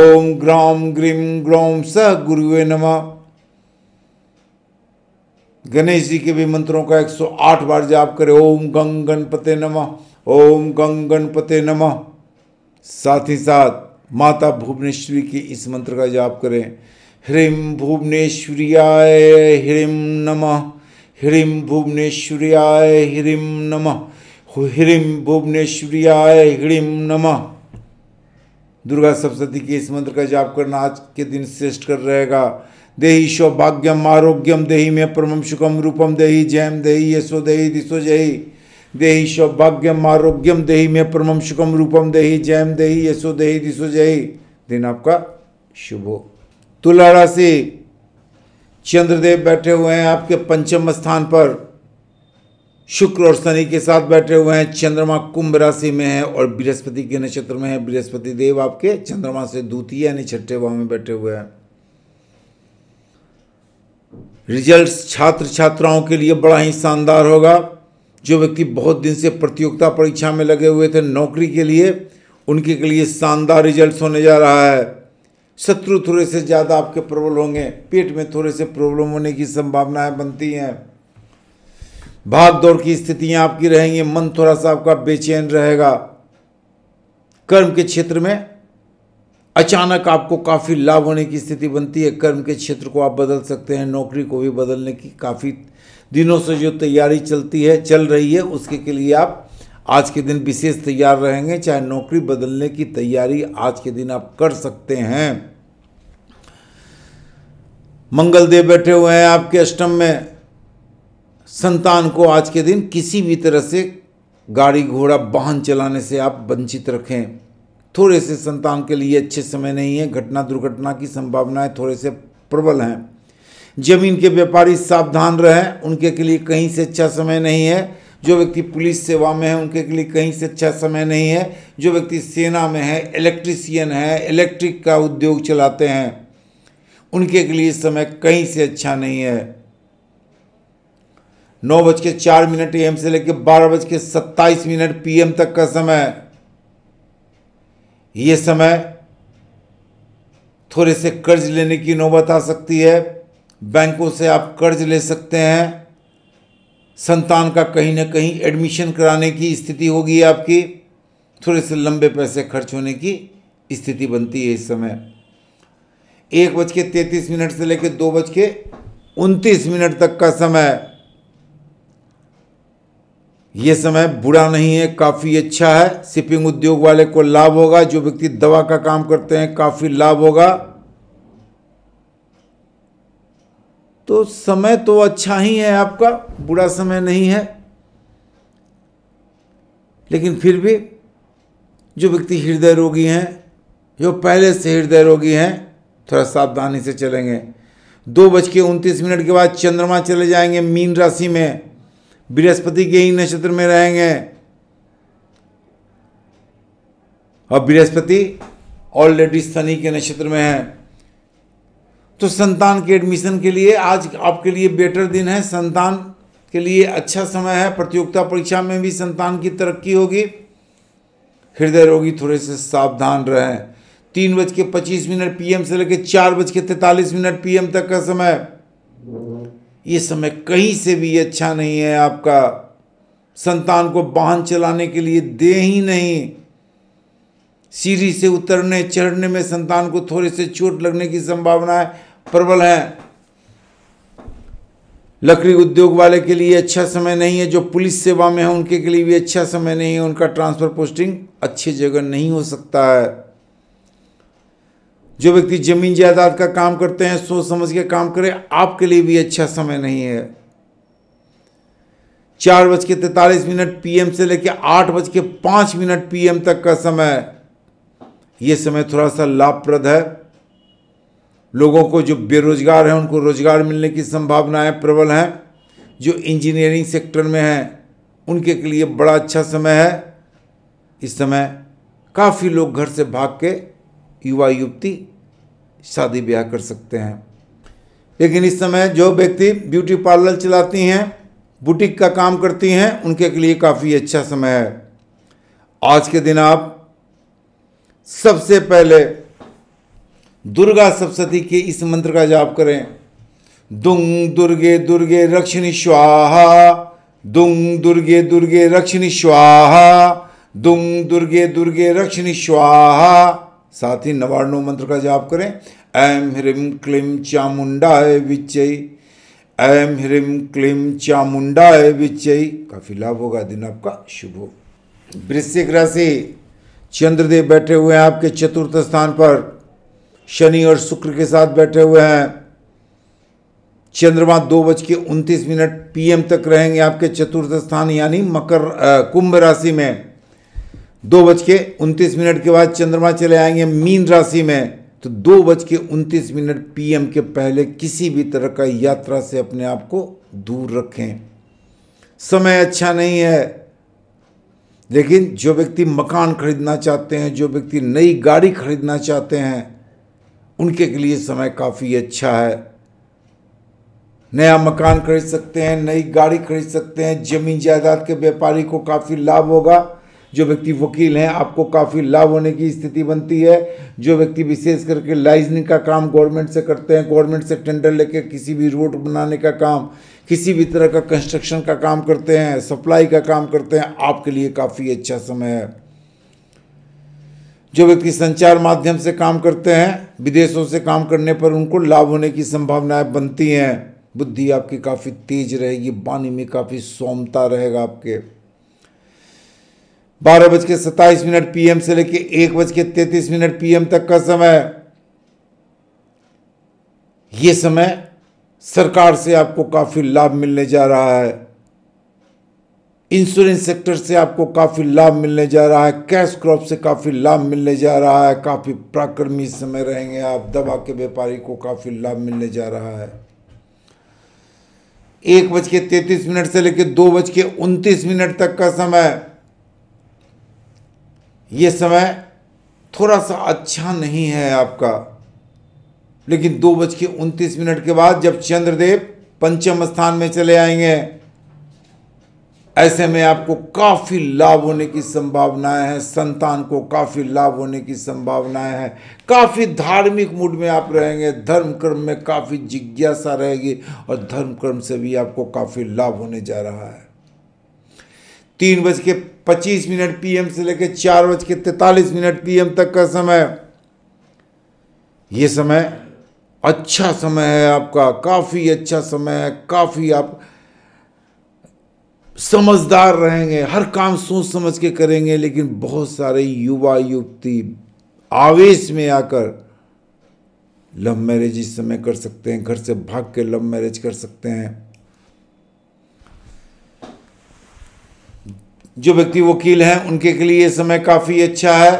ओम ग्राम ग्रीम ग्रोम सह गुरुवे नमा गणेश जी के भी मंत्रों का 108 बार जाप करें ओम गंग गणपते नम ओम गंग गणपते नम साथ ही साथ माता भुवनेश्वरी के इस मंत्र का जाप करें ह्रीम आय ह्रीम नमः ह्रीं भुवनेश्वर्याय ह्रीं नमः ह्रीं भुवनेश्वर्याय ह्रीं नमः दुर्गा सप्तती के इस मंत्र का जाप करना आज के दिन श्रेष्ठ कर रहेगा देही सौभाग्यम आरोग्यम देही में परम सुखम रूपम देही जयम देही यशो देही दिशो जयी देही सौभाग्यम आरोग्यम देही में परम सुखम रूपम देही जयम देही यशो देही दिशो जयी दिन आपका शुभ हो तुला राशि चंद्रदेव बैठे हुए हैं आपके पंचम स्थान पर शुक्र और शनि के साथ बैठे हुए हैं चंद्रमा कुंभ राशि में है और बृहस्पति के नक्षत्र में है बृहस्पति देव आपके चंद्रमा से द्वितीय यानी छठे भाव में बैठे हुए हैं रिजल्ट्स छात्र छात्राओं के लिए बड़ा ही शानदार होगा जो व्यक्ति बहुत दिन से प्रतियोगिता परीक्षा में लगे हुए थे नौकरी के लिए उनके के लिए शानदार रिजल्ट होने जा रहा है शत्रु थोड़े से ज़्यादा आपके प्रबल होंगे पेट में थोड़े से प्रॉब्लम होने की संभावनाएं बनती हैं भाग दौड़ की स्थितियां आपकी रहेंगी मन थोड़ा सा आपका बेचैन रहेगा कर्म के क्षेत्र में अचानक आपको काफ़ी लाभ होने की स्थिति बनती है कर्म के क्षेत्र को आप बदल सकते हैं नौकरी को भी बदलने की काफ़ी दिनों से जो तैयारी चलती है चल रही है उसके के लिए आप आज के दिन विशेष तैयार रहेंगे चाहे नौकरी बदलने की तैयारी आज के दिन आप कर सकते हैं मंगल देव बैठे हुए हैं आपके अष्टम में संतान को आज के दिन किसी भी तरह से गाड़ी घोड़ा वाहन चलाने से आप वंचित रखें थोड़े से संतान के लिए अच्छे समय नहीं है घटना दुर्घटना की संभावनाएं थोड़े से प्रबल हैं जमीन के व्यापारी सावधान रहें उनके के लिए कहीं से अच्छा समय नहीं है जो व्यक्ति पुलिस सेवा में है उनके लिए कहीं से अच्छा समय नहीं है जो व्यक्ति सेना में है इलेक्ट्रिशियन है इलेक्ट्रिक का उद्योग चलाते हैं उनके लिए समय कहीं से अच्छा नहीं है नौ बज के चार मिनट एम से लेकर बारह बज के सत्ताईस मिनट पीएम तक का समय ये समय थोड़े से कर्ज लेने की नौबत आ सकती है बैंकों से आप कर्ज ले सकते हैं संतान का कहीं ना कहीं एडमिशन कराने की स्थिति होगी आपकी थोड़े से लंबे पैसे खर्च होने की स्थिति बनती है इस समय एक बज के तैतीस मिनट से लेकर दो बज के उनतीस मिनट तक का समय यह समय बुरा नहीं है काफ़ी अच्छा है शिपिंग उद्योग वाले को लाभ होगा जो व्यक्ति दवा का काम करते हैं काफ़ी लाभ होगा तो समय तो अच्छा ही है आपका बुरा समय नहीं है लेकिन फिर भी जो व्यक्ति हृदय रोगी हैं जो पहले से हृदय रोगी हैं थोड़ा सावधानी से चलेंगे दो बज के उनतीस मिनट के बाद चंद्रमा चले जाएंगे मीन राशि में बृहस्पति के ही नक्षत्र में रहेंगे और बृहस्पति ऑलरेडी शनि के नक्षत्र में है तो संतान के एडमिशन के लिए आज आपके लिए बेटर दिन है संतान के लिए अच्छा समय है प्रतियोगिता परीक्षा में भी संतान की तरक्की होगी हृदय रोगी थोड़े से सावधान रहें तीन बज के पच्चीस मिनट पीएम से लेकर चार बज के तैतालीस मिनट पीएम तक का समय ये समय कहीं से भी अच्छा नहीं है आपका संतान को वाहन चलाने के लिए दे ही नहीं सीढ़ी से उतरने चढ़ने में संतान को थोड़े से चोट लगने की संभावना है प्रबल हैं लकड़ी उद्योग वाले के लिए अच्छा समय नहीं है जो पुलिस सेवा में है उनके के लिए भी अच्छा समय नहीं है उनका ट्रांसफर पोस्टिंग अच्छी जगह नहीं हो सकता है जो व्यक्ति जमीन जायदाद का काम करते हैं सोच समझ के काम करें आपके लिए भी अच्छा समय नहीं है चार बज के तैतालीस मिनट पीएम से लेकर आठ बज के पांच मिनट पीएम तक का समय यह समय थोड़ा सा लाभप्रद है लोगों को जो बेरोजगार हैं उनको रोजगार मिलने की संभावनाएं प्रबल हैं जो इंजीनियरिंग सेक्टर में हैं उनके के लिए बड़ा अच्छा समय है इस समय काफ़ी लोग घर से भाग के युवा युवती शादी ब्याह कर सकते हैं लेकिन इस समय जो व्यक्ति ब्यूटी पार्लर चलाती हैं बुटीक का काम करती हैं उनके के लिए काफ़ी अच्छा समय है आज के दिन आप सबसे पहले दुर्गा सप्तती के इस मंत्र का जाप करें दुंग दुर्गे दुर्गे रक्षिणी स्वाहा दुंग दुर्गे दुर्गे रक्षिणी स्वाहा दुंग दुर्गे दुर्गे रक्षिणी स्वाहा साथ ही नवाणु मंत्र का जाप करें ऐम ह्रीम क्लीम चामुंडाय विचय ऐम ह्रीम क्लीम चामुंडाय विचय काफ़ी लाभ होगा दिन आपका शुभ हो वृश्चिक राशि चंद्रदेव बैठे हुए हैं आपके चतुर्थ स्थान पर शनि और शुक्र के साथ बैठे हुए हैं चंद्रमा दो बज के उनतीस मिनट पीएम तक रहेंगे आपके चतुर्थ स्थान यानी मकर कुंभ राशि में दो बज के उनतीस मिनट के बाद चंद्रमा चले आएंगे मीन राशि में तो दो बज के उनतीस मिनट पीएम के पहले किसी भी तरह का यात्रा से अपने आप को दूर रखें समय अच्छा नहीं है लेकिन जो व्यक्ति मकान खरीदना चाहते हैं जो व्यक्ति नई गाड़ी खरीदना चाहते हैं उनके लिए समय काफ़ी अच्छा है नया मकान खरीद सकते हैं नई गाड़ी खरीद सकते हैं जमीन जायदाद के व्यापारी को काफ़ी लाभ होगा जो व्यक्ति वकील हैं आपको काफ़ी लाभ होने की स्थिति बनती है जो व्यक्ति विशेष करके लाइजनिंग का काम गवर्नमेंट से करते हैं गवर्नमेंट से टेंडर लेकर किसी भी रोड बनाने का काम किसी भी तरह का कंस्ट्रक्शन का काम करते हैं सप्लाई का काम करते हैं आपके लिए काफ़ी अच्छा समय है जो व्यक्ति संचार माध्यम से काम करते हैं विदेशों से काम करने पर उनको लाभ होने की संभावनाएं बनती हैं बुद्धि आपकी काफ़ी तेज रहेगी वाणी में काफ़ी सोमता रहेगा आपके बारह बज के सत्ताईस मिनट पीएम से लेके एक बज के तैतीस मिनट पीएम तक का समय यह समय सरकार से आपको काफ़ी लाभ मिलने जा रहा है इंश्योरेंस सेक्टर से आपको काफ़ी लाभ मिलने जा रहा है कैश क्रॉप से काफ़ी लाभ मिलने जा रहा है काफ़ी प्राक्रमी समय रहेंगे आप दवा के व्यापारी को काफ़ी लाभ मिलने जा रहा है एक बज के तैतीस मिनट से लेकर दो बज के उनतीस मिनट तक का समय ये समय थोड़ा सा अच्छा नहीं है आपका लेकिन दो बज के उनतीस मिनट के बाद जब चंद्रदेव पंचम स्थान में चले आएंगे ऐसे में आपको काफ़ी लाभ होने की संभावनाएं हैं संतान को काफ़ी लाभ होने की संभावनाएं हैं काफ़ी धार्मिक मूड में आप रहेंगे धर्म कर्म में काफ़ी जिज्ञासा रहेगी और धर्म कर्म से भी आपको काफ़ी लाभ होने जा रहा है तीन बज के पच्चीस मिनट पीएम से लेकर चार बज के तैतालीस मिनट पीएम तक का समय ये समय अच्छा समय है आपका काफ़ी अच्छा समय है काफ़ी आप समझदार रहेंगे हर काम सोच समझ के करेंगे लेकिन बहुत सारे युवा युवती आवेश में आकर लव मैरिज इस समय कर सकते हैं घर से भाग के लव मैरिज कर सकते हैं जो व्यक्ति वकील हैं उनके के लिए समय काफ़ी अच्छा है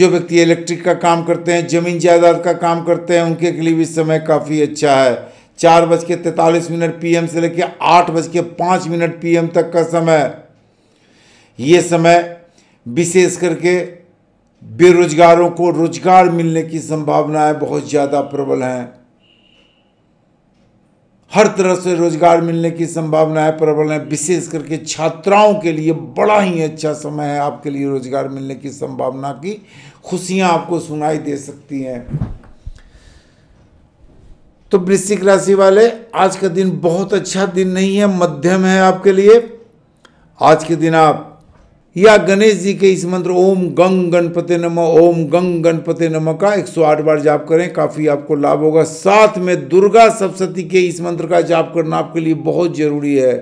जो व्यक्ति इलेक्ट्रिक का काम करते हैं जमीन जायदाद का काम करते हैं उनके के लिए भी समय काफ़ी अच्छा है चार बज के तैतालीस मिनट पीएम से लेकर आठ बज के पाँच मिनट पीएम तक का समय ये समय विशेष करके बेरोजगारों को रोजगार मिलने की संभावनाएं बहुत ज़्यादा प्रबल हैं हर तरह से रोजगार मिलने की संभावनाएं प्रबल हैं विशेष करके छात्राओं के लिए बड़ा ही अच्छा समय है आपके लिए रोजगार मिलने की संभावना की खुशियां आपको सुनाई दे सकती हैं तो वृश्चिक राशि वाले आज का दिन बहुत अच्छा दिन नहीं है मध्यम है आपके लिए आज के दिन आप या गणेश जी के इस मंत्र ओम गंग गणपति नम ओम गंग गणपति नम का 108 बार जाप करें काफ़ी आपको लाभ होगा साथ में दुर्गा सप्तती के इस मंत्र का जाप करना आपके लिए बहुत जरूरी है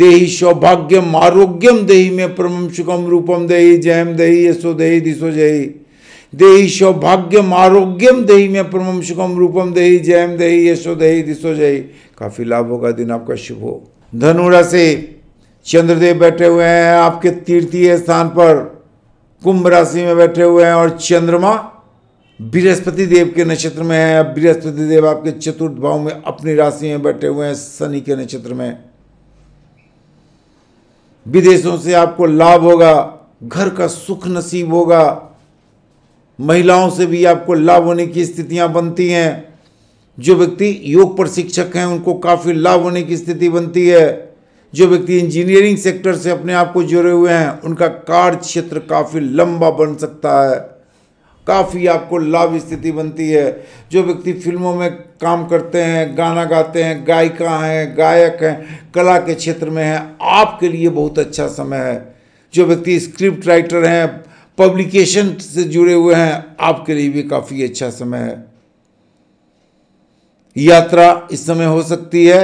देही सौभाग्यम आरोग्यम देही में परम सुखम रूपम देही जयम देही यशो देही दिशो जयी देही भाग्यम आरोग्यम देही में परम सुखम रूपम देही जयम देही यशो देही दिशो जयी काफ़ी लाभ होगा दिन आपका शुभ हो धनुरा से चंद्रदेव बैठे हुए हैं आपके तीर्थीय स्थान पर कुंभ राशि में बैठे हुए हैं और चंद्रमा बृहस्पति देव के नक्षत्र में है अब बृहस्पति देव आपके चतुर्थ भाव में अपनी राशि में बैठे हुए हैं शनि के नक्षत्र में विदेशों से आपको लाभ होगा घर का सुख नसीब होगा महिलाओं से भी आपको लाभ होने की स्थितियां बनती हैं जो व्यक्ति योग प्रशिक्षक हैं उनको काफ़ी लाभ होने की स्थिति बनती है जो व्यक्ति इंजीनियरिंग सेक्टर से अपने आप को जुड़े हुए हैं उनका कार्य क्षेत्र काफ़ी लंबा बन सकता है काफ़ी आपको लाभ स्थिति बनती है जो व्यक्ति फिल्मों में काम करते हैं गाना गाते हैं गायिका हैं गायक हैं कला के क्षेत्र में हैं आपके लिए बहुत अच्छा समय है जो व्यक्ति स्क्रिप्ट राइटर हैं पब्लिकेशन से जुड़े हुए हैं आपके लिए भी काफ़ी अच्छा समय है यात्रा इस समय हो सकती है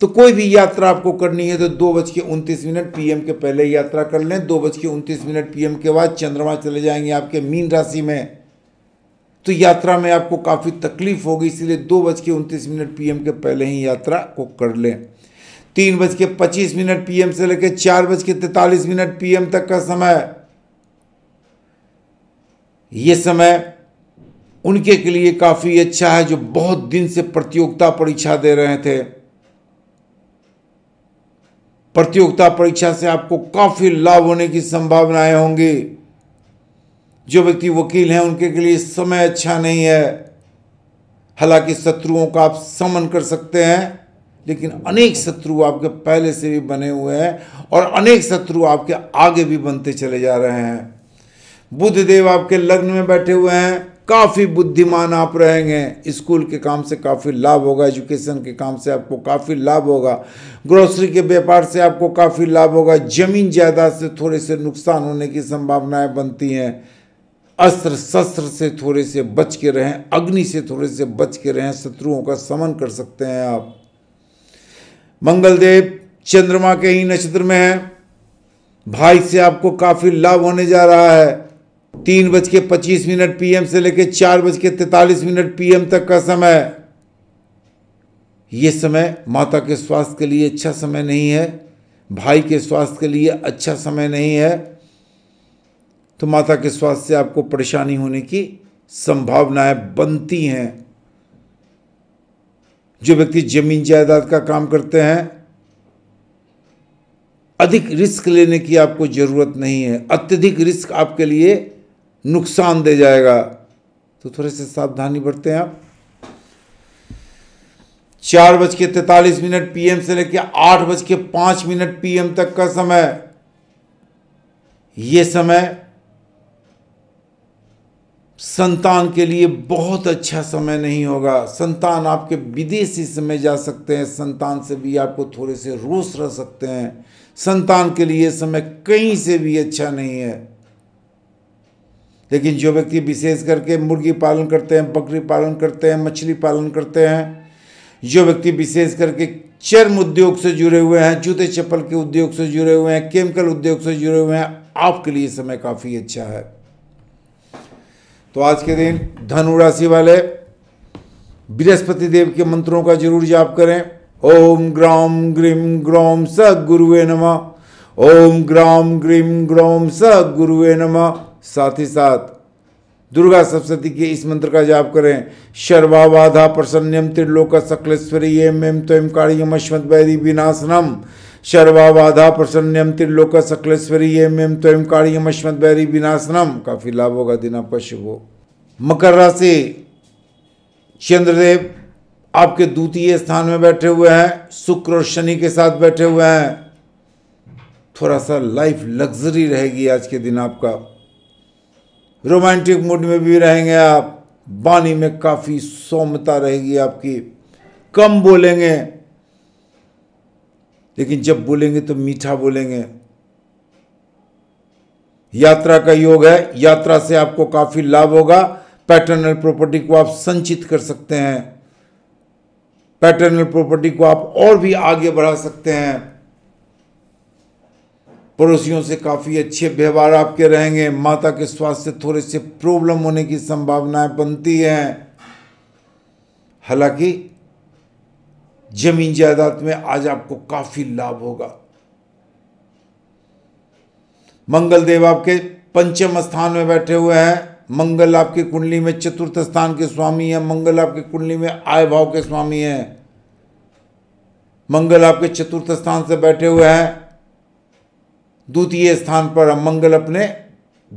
तो कोई भी यात्रा आपको करनी है तो दो बज के उनतीस मिनट पीएम के पहले यात्रा कर लें दो बज के उनतीस मिनट पीएम के बाद चंद्रमा चले जाएंगे आपके मीन राशि में तो यात्रा में आपको काफ़ी तकलीफ होगी इसलिए दो बज के उनतीस मिनट पीएम के पहले ही यात्रा को कर लें तीन बज के पच्चीस मिनट पीएम से लेकर चार बज के तैतालीस मिनट पीएम तक का समय ये समय उनके के लिए काफ़ी अच्छा है जो बहुत दिन से प्रतियोगिता परीक्षा दे रहे थे प्रतियोगिता परीक्षा से आपको काफ़ी लाभ होने की संभावनाएं होंगी जो व्यक्ति वकील हैं उनके के लिए समय अच्छा नहीं है हालांकि शत्रुओं का आप समन कर सकते हैं लेकिन अनेक शत्रु आपके पहले से भी बने हुए हैं और अनेक शत्रु आपके आगे भी बनते चले जा रहे हैं बुद्ध देव आपके लग्न में बैठे हुए हैं काफ़ी बुद्धिमान आप रहेंगे स्कूल के काम से काफ़ी लाभ होगा एजुकेशन के काम से आपको काफ़ी लाभ होगा ग्रोसरी के व्यापार से आपको काफ़ी लाभ होगा जमीन जायदाद से थोड़े से नुकसान होने की संभावनाएं बनती हैं अस्त्र शस्त्र से थोड़े से बच के रहें अग्नि से थोड़े से बच के रहें शत्रुओं का समन कर सकते हैं आप मंगलदेव चंद्रमा के ही नक्षत्र में हैं भाई से आपको काफ़ी लाभ होने जा रहा है तीन बज के पच्चीस मिनट पीएम से लेकर चार बज के तैतालीस मिनट पीएम तक का समय ये समय माता के स्वास्थ्य के लिए अच्छा समय नहीं है भाई के स्वास्थ्य के लिए अच्छा समय नहीं है तो माता के स्वास्थ्य से आपको परेशानी होने की संभावनाएं बनती हैं जो व्यक्ति जमीन जायदाद का काम करते हैं अधिक रिस्क लेने की आपको ज़रूरत नहीं है अत्यधिक रिस्क आपके लिए नुकसान दे जाएगा तो थोड़े से सावधानी हैं आप चार बज के तैतालीस मिनट पीएम से लेकर आठ बज के पांच मिनट पीएम तक का समय यह समय संतान के लिए बहुत अच्छा समय नहीं होगा संतान आपके विदेश इस समय जा सकते हैं संतान से भी आपको थोड़े से रोस रह सकते हैं संतान के लिए समय कहीं से भी अच्छा नहीं है लेकिन जो व्यक्ति विशेष करके मुर्गी पालन करते हैं बकरी पालन करते हैं मछली पालन करते हैं जो व्यक्ति विशेष करके चर्म उद्योग से जुड़े हुए हैं जूते चप्पल के उद्योग से जुड़े हुए हैं केमिकल उद्योग से जुड़े हुए हैं आपके लिए समय काफ़ी अच्छा है तो आज के दिन धनु राशि वाले बृहस्पति देव के मंत्रों का जरूर जाप करें ओम ग्राम ग्रीम ग्रोम स गुरुवे नमः ओम ग्राम ग्रीम ग्रोम स गुरुवे नमः साथ ही साथ दुर्गा सप्तती के इस मंत्र का जाप करें शर्वाबाधा प्रसन्नम त्रिलोक सकलेश्वरी एम एम तो एम कार्यम अश्वत वैरी विनाशनम बाधा प्रसन्नम त्रिलोक सकलेश्वरी एम एम तो एम कार्यम अश्वत बैरी विनाशनम काफ़ी लाभ होगा दिन आपका शुभ हो मकर राशि चंद्रदेव आपके द्वितीय स्थान में बैठे हुए हैं शुक्र और शनि के साथ बैठे हुए हैं थोड़ा सा लाइफ लग्जरी रहेगी आज के दिन आपका रोमांटिक मूड में भी रहेंगे आप वाणी में काफ़ी सौम्यता रहेगी आपकी कम बोलेंगे लेकिन जब बोलेंगे तो मीठा बोलेंगे यात्रा का योग है यात्रा से आपको काफ़ी लाभ होगा पैटर्नल प्रॉपर्टी को आप संचित कर सकते हैं पैटर्नल प्रॉपर्टी को आप और भी आगे बढ़ा सकते हैं पड़ोसियों से काफ़ी अच्छे व्यवहार आपके रहेंगे माता के स्वास्थ्य से थोड़े से प्रॉब्लम होने की संभावनाएं बनती हैं हालांकि जमीन जायदाद में आज आपको काफ़ी लाभ होगा मंगल देव आपके पंचम स्थान में बैठे हुए हैं मंगल आपकी कुंडली में चतुर्थ स्थान के स्वामी हैं मंगल आपकी कुंडली में आय भाव के स्वामी हैं मंगल आपके चतुर्थ स्थान से बैठे हुए हैं द्वितीय स्थान पर मंगल अपने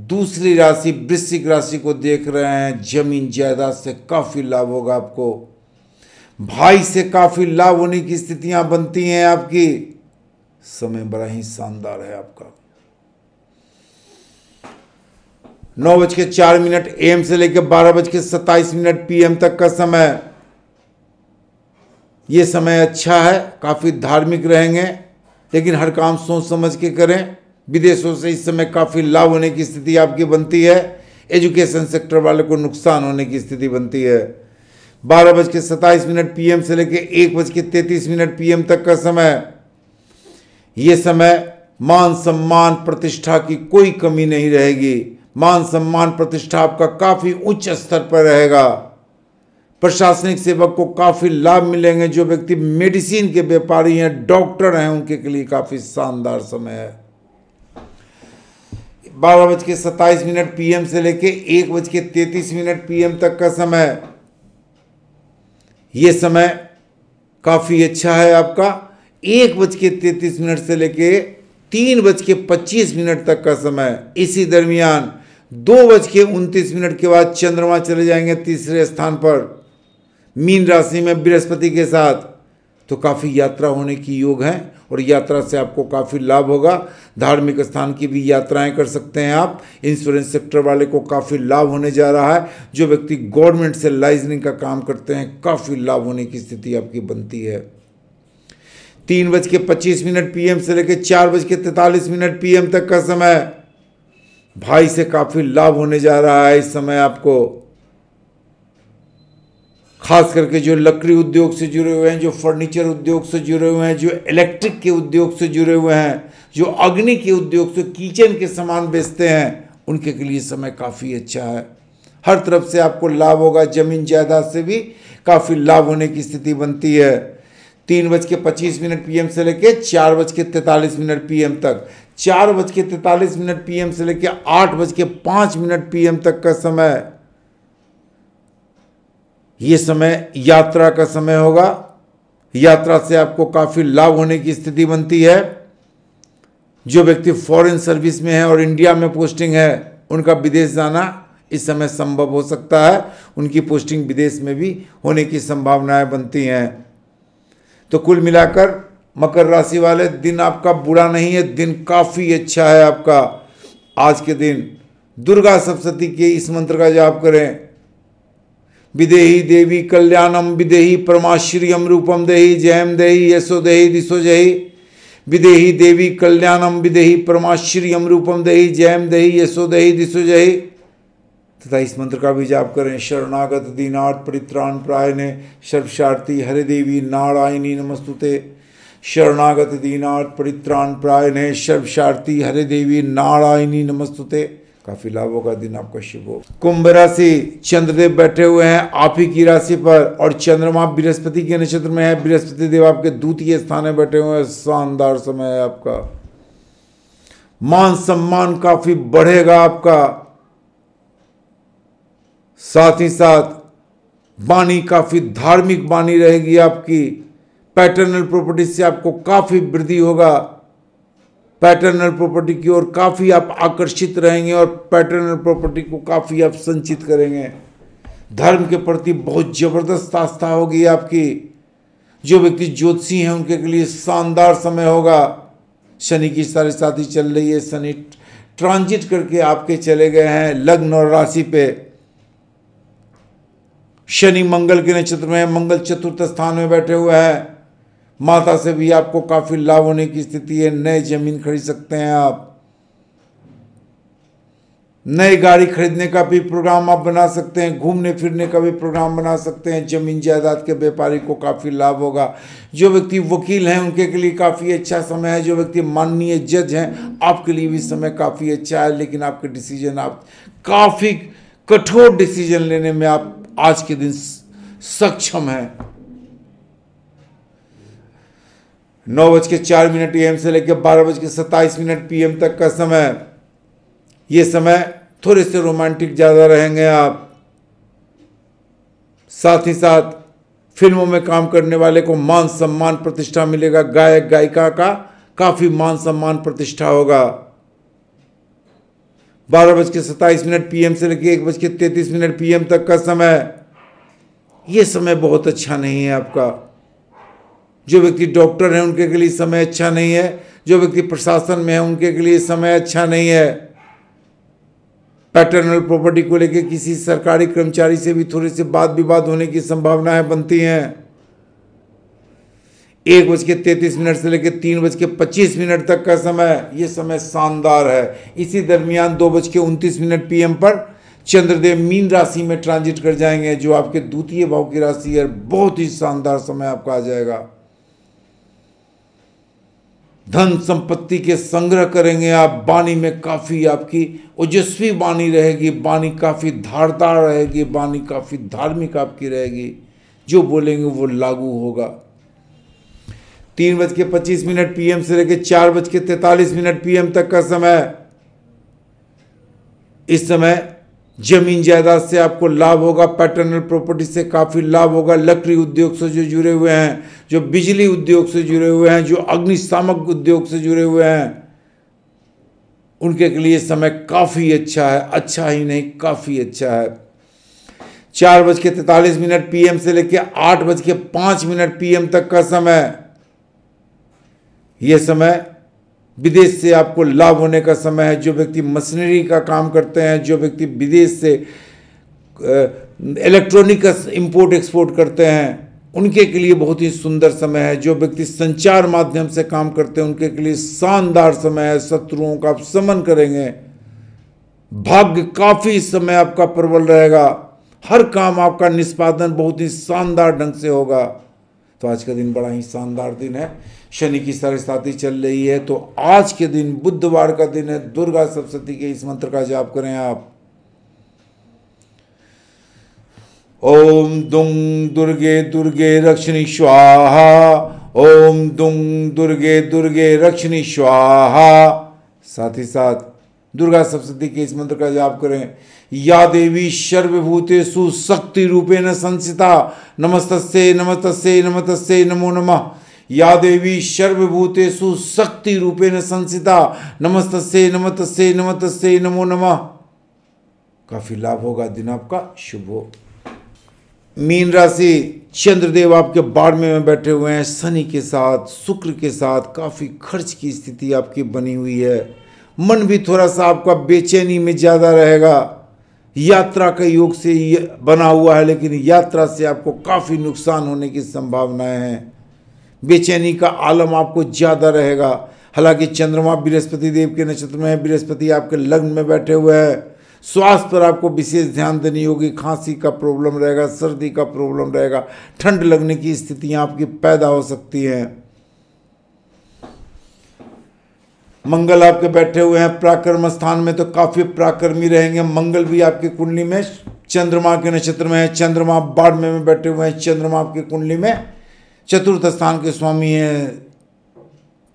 दूसरी राशि वृश्चिक राशि को देख रहे हैं जमीन जायदाद से काफ़ी लाभ होगा आपको भाई से काफ़ी लाभ होने की स्थितियां बनती हैं आपकी समय बड़ा ही शानदार है आपका नौ बज के चार मिनट एम से लेकर बारह बज के सत्ताईस मिनट पीएम तक का समय ये समय अच्छा है काफ़ी धार्मिक रहेंगे लेकिन हर काम सोच समझ के करें विदेशों से इस समय काफ़ी लाभ होने की स्थिति आपकी बनती है एजुकेशन सेक्टर वाले को नुकसान होने की स्थिति बनती है बारह बज के सत्ताईस मिनट पीएम से लेकर एक बज के मिनट पीएम तक का समय ये समय मान सम्मान प्रतिष्ठा की कोई कमी नहीं रहेगी मान सम्मान प्रतिष्ठा आपका काफ़ी उच्च स्तर पर रहेगा प्रशासनिक सेवक को काफ़ी लाभ मिलेंगे जो व्यक्ति मेडिसिन के व्यापारी हैं डॉक्टर हैं उनके के लिए काफ़ी शानदार समय है बारह बज के सत्ताईस मिनट पीएम से लेके एक बज के तैतीस मिनट पीएम तक का समय ये समय काफ़ी अच्छा है आपका एक बज के तैतीस मिनट से लेके तीन बज के पच्चीस मिनट तक का समय इसी दरमियान दो बज के उनतीस मिनट के बाद चंद्रमा चले जाएंगे तीसरे स्थान पर मीन राशि में बृहस्पति के साथ तो काफ़ी यात्रा होने की योग है और यात्रा से आपको काफ़ी लाभ होगा धार्मिक स्थान की भी यात्राएं कर सकते हैं आप इंश्योरेंस सेक्टर वाले को काफ़ी लाभ होने जा रहा है जो व्यक्ति गवर्नमेंट से लाइजनिंग का काम करते हैं काफ़ी लाभ होने की स्थिति आपकी बनती है तीन बज के पच्चीस मिनट पीएम से लेकर चार बज के तैतालीस मिनट पीएम तक का समय भाई से काफ़ी लाभ होने जा रहा है इस समय आपको खास करके जो लकड़ी उद्योग से जुड़े हुए हैं जो फर्नीचर उद्योग से जुड़े हुए हैं जो इलेक्ट्रिक के उद्योग से जुड़े हुए हैं जो अग्नि के उद्योग से किचन के सामान बेचते हैं उनके के लिए समय काफ़ी अच्छा है हर तरफ से आपको लाभ होगा जमीन जायदाद से भी काफ़ी लाभ होने की स्थिति बनती है तीन बज के पच्चीस मिनट पी से लेके चार बज के तैंतालीस मिनट पी तक चार बज के तैंतालीस मिनट पी से लेकर आठ बज के पाँच मिनट पी तक का समय ये समय यात्रा का समय होगा यात्रा से आपको काफ़ी लाभ होने की स्थिति बनती है जो व्यक्ति फॉरेन सर्विस में है और इंडिया में पोस्टिंग है उनका विदेश जाना इस समय संभव हो सकता है उनकी पोस्टिंग विदेश में भी होने की संभावनाएं बनती हैं तो कुल मिलाकर मकर राशि वाले दिन आपका बुरा नहीं है दिन काफ़ी अच्छा है आपका आज के दिन दुर्गा सप्तती के इस मंत्र का जाप करें विदेही देवी कल्याणम विदेही परमाश्रियम रूपम देही जयम देही यशो देही दिशो जयी विदेही देवी कल्याणम विदेही परमाश्रियम रूपम देही जयम देही यशो देही दिशो जयी तथा इस मंत्र का भी जाप करें शरणागत दीनार्थ परित्राण प्राय ने हरे देवी नारायणी नमस्तुते शरणागत दीनार्थ परित्राण प्राय ने हरे देवी नारायणी नमस्तुते काफी लाभों का दिन आपका शुभ हो कुंभ राशि चंद्रदेव बैठे हुए हैं आप ही की राशि पर और चंद्रमा बृहस्पति के नक्षत्र में है बृहस्पति देव आपके द्वितीय स्थान में बैठे हुए हैं शानदार समय है आपका मान सम्मान काफी बढ़ेगा आपका साथ ही साथ वाणी काफी धार्मिक वाणी रहेगी आपकी पैटर्नल प्रॉपर्टी से आपको काफी वृद्धि होगा पैटर्नल प्रॉपर्टी की ओर काफ़ी आप आकर्षित रहेंगे और पैटर्नल प्रॉपर्टी को काफ़ी आप संचित करेंगे धर्म के प्रति बहुत ज़बरदस्त आस्था होगी आपकी जो व्यक्ति ज्योतिषी हैं उनके लिए शानदार समय होगा शनि की सारी साथी चल रही है शनि ट्रांजिट करके आपके चले गए हैं लग्न और राशि पे शनि मंगल के नक्षत्र में मंगल चतुर्थ स्थान में बैठे हुए हैं माता से भी आपको काफ़ी लाभ होने की स्थिति है नए जमीन खरीद सकते हैं आप नई गाड़ी खरीदने का भी प्रोग्राम आप बना सकते हैं घूमने फिरने का भी प्रोग्राम बना सकते हैं जमीन जायदाद के व्यापारी को काफ़ी लाभ होगा जो व्यक्ति वकील हैं उनके के लिए काफ़ी अच्छा समय है जो व्यक्ति माननीय जज हैं आपके लिए भी समय काफ़ी अच्छा है लेकिन आपके डिसीजन आप काफ़ी कठोर डिसीजन लेने में आप आज के दिन सक्षम हैं नौ बज के चार मिनट एम से लेकर बारह बज के सत्ताईस मिनट पीएम तक का समय ये समय थोड़े से रोमांटिक ज़्यादा रहेंगे आप साथ ही साथ फिल्मों में काम करने वाले को मान सम्मान प्रतिष्ठा मिलेगा गायक गायिका का काफ़ी मान सम्मान प्रतिष्ठा होगा बारह बज के सत्ताईस मिनट पीएम से लेकर एक बज के तैंतीस मिनट पीएम तक का समय ये समय बहुत अच्छा नहीं है आपका जो व्यक्ति डॉक्टर हैं उनके के लिए समय अच्छा नहीं है जो व्यक्ति प्रशासन में है उनके के लिए समय अच्छा नहीं है पैटर्नल प्रॉपर्टी को लेकर किसी सरकारी कर्मचारी से भी थोड़े से बात विवाद होने की संभावनाएं बनती हैं एक बज के तैंतीस मिनट से लेकर तीन बज के पच्चीस मिनट तक का समय यह समय शानदार है इसी दरमियान दो बज के उनतीस मिनट पीएम पर चंद्रदेव मीन राशि में ट्रांजिट कर जाएंगे जो आपके द्वितीय भाव की राशि है बहुत ही शानदार समय आपका आ जाएगा धन संपत्ति के संग्रह करेंगे आप वाणी में काफ़ी आपकी ओजस्वी वाणी रहेगी वाणी काफ़ी धारदार रहेगी वाणी काफ़ी धार्मिक आपकी रहेगी जो बोलेंगे वो लागू होगा तीन बज के पच्चीस मिनट पीएम से लेकर चार बज के तैतालीस मिनट पीएम तक का समय इस समय जमीन जायदाद से आपको लाभ होगा पैटर्नल प्रॉपर्टी से काफ़ी लाभ होगा लकड़ी उद्योग से जो जुड़े हुए हैं जो बिजली उद्योग से जुड़े हुए हैं जो अग्निशामक उद्योग से जुड़े हुए हैं उनके लिए समय काफ़ी अच्छा है अच्छा ही नहीं काफ़ी अच्छा है चार बज के तैतालीस मिनट पीएम से लेकर आठ बज के पाँच मिनट पीएम तक का समय यह समय विदेश से आपको लाभ होने का समय है जो व्यक्ति मशीनरी का काम करते हैं जो व्यक्ति विदेश से इलेक्ट्रॉनिक का इम्पोर्ट एक्सपोर्ट करते हैं उनके के लिए बहुत ही सुंदर समय है जो व्यक्ति संचार माध्यम से काम करते हैं उनके के लिए शानदार समय है शत्रुओं का आप समन करेंगे भाग्य काफ़ी समय आपका प्रबल रहेगा हर काम आपका निष्पादन बहुत ही शानदार ढंग से होगा तो आज का दिन बड़ा ही शानदार दिन है शनि की सरस्वती चल रही है तो आज के दिन बुधवार का दिन है दुर्गा सप्तती के इस मंत्र का जाप करें आप ओम दुंग दुर्गे दुर्गे रक्षिणी स्वाहा ओम दुंग दुर्गे दुर्गे रक्षिणी स्वाहा साथ ही साथ दुर्गा सप्तती के इस मंत्र का जाप करें या देवी सर्वभूतेषु शक्ति रूपेण संसिता नमस्तस्य नमस्तस्य नमस्तस्य नमो नमः या देवी सर्वभूतेषु शक्ति रूपेण संसिता नमस्तस्य नमस्तस्य नमस्तस्य नमो नमः काफी लाभ होगा दिन आपका शुभ हो मीन राशि चंद्रदेव आपके बाढ़ में बैठे हुए हैं शनि के साथ शुक्र के साथ काफ़ी खर्च की स्थिति आपकी बनी हुई है मन भी थोड़ा सा आपका बेचैनी में ज़्यादा रहेगा यात्रा के योग से बना हुआ है लेकिन यात्रा से आपको काफ़ी नुकसान होने की संभावनाएं हैं बेचैनी का आलम आपको ज़्यादा रहेगा हालांकि चंद्रमा बृहस्पति देव के नक्षत्र में है बृहस्पति आपके लग्न में बैठे हुए हैं स्वास्थ्य पर आपको विशेष ध्यान देनी होगी खांसी का प्रॉब्लम रहेगा सर्दी का प्रॉब्लम रहेगा ठंड लगने की स्थितियाँ आपकी पैदा हो सकती हैं मंगल आपके बैठे हुए हैं पराक्रम स्थान में तो काफ़ी पराक्रमी रहेंगे मंगल भी आपकी कुंडली में चंद्रमा के नक्षत्र में है चंद्रमा बाढ़ में बैठे हुए हैं चंद्रमा आपकी कुंडली में चतुर्थ स्थान के स्वामी हैं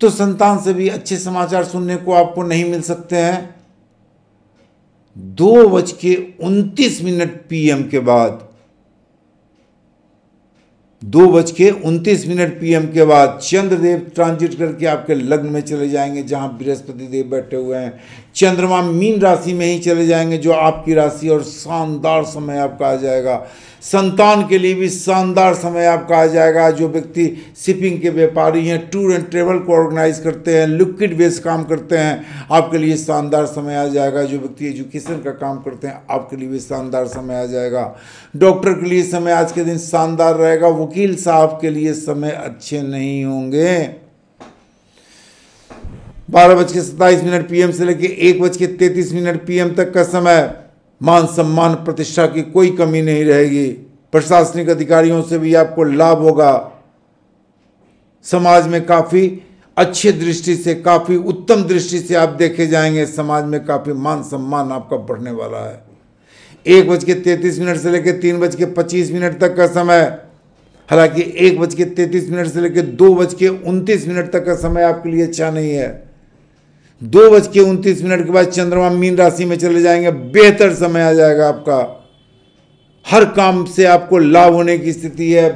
तो संतान से भी अच्छे समाचार सुनने को आपको नहीं मिल सकते हैं दो बज के उनतीस मिनट पीएम के बाद दो बज के उनतीस मिनट पीएम के बाद चंद्रदेव ट्रांजिट करके आपके लग्न में चले जाएंगे जहां बृहस्पति देव बैठे हुए हैं चंद्रमा मीन राशि में ही चले जाएंगे जो आपकी राशि और शानदार समय आपका आ जाएगा संतान के लिए भी शानदार समय आपका आ जाएगा जो व्यक्ति शिपिंग के व्यापारी हैं टूर एंड ट्रेवल को ऑर्गेनाइज करते हैं लिक्विड बेस काम करते हैं आपके लिए शानदार समय आ जाएगा जो व्यक्ति एजुकेशन का काम करते हैं आपके लिए भी शानदार समय आ जाएगा डॉक्टर के लिए समय आज के दिन शानदार रहेगा वो वकील साहब के लिए समय अच्छे नहीं होंगे बारह बज के सत्ताईस मिनट पीएम से लेकर एक बज के तैतीस मिनट पीएम तक का समय मान सम्मान प्रतिष्ठा की कोई कमी नहीं रहेगी प्रशासनिक अधिकारियों से भी आपको लाभ होगा समाज में काफ़ी अच्छे दृष्टि से काफ़ी उत्तम दृष्टि से आप देखे जाएंगे समाज में काफ़ी मान सम्मान आपका बढ़ने वाला है एक बज के तैतीस मिनट से लेकर तीन बज के पच्चीस मिनट तक का समय हालांकि एक बज के तैतीस मिनट से लेकर दो बज के उनतीस मिनट तक का समय आपके लिए अच्छा नहीं है दो बज के उनतीस मिनट के बाद चंद्रमा मीन राशि में चले जाएंगे बेहतर समय आ जाएगा आपका हर काम से आपको लाभ होने की स्थिति है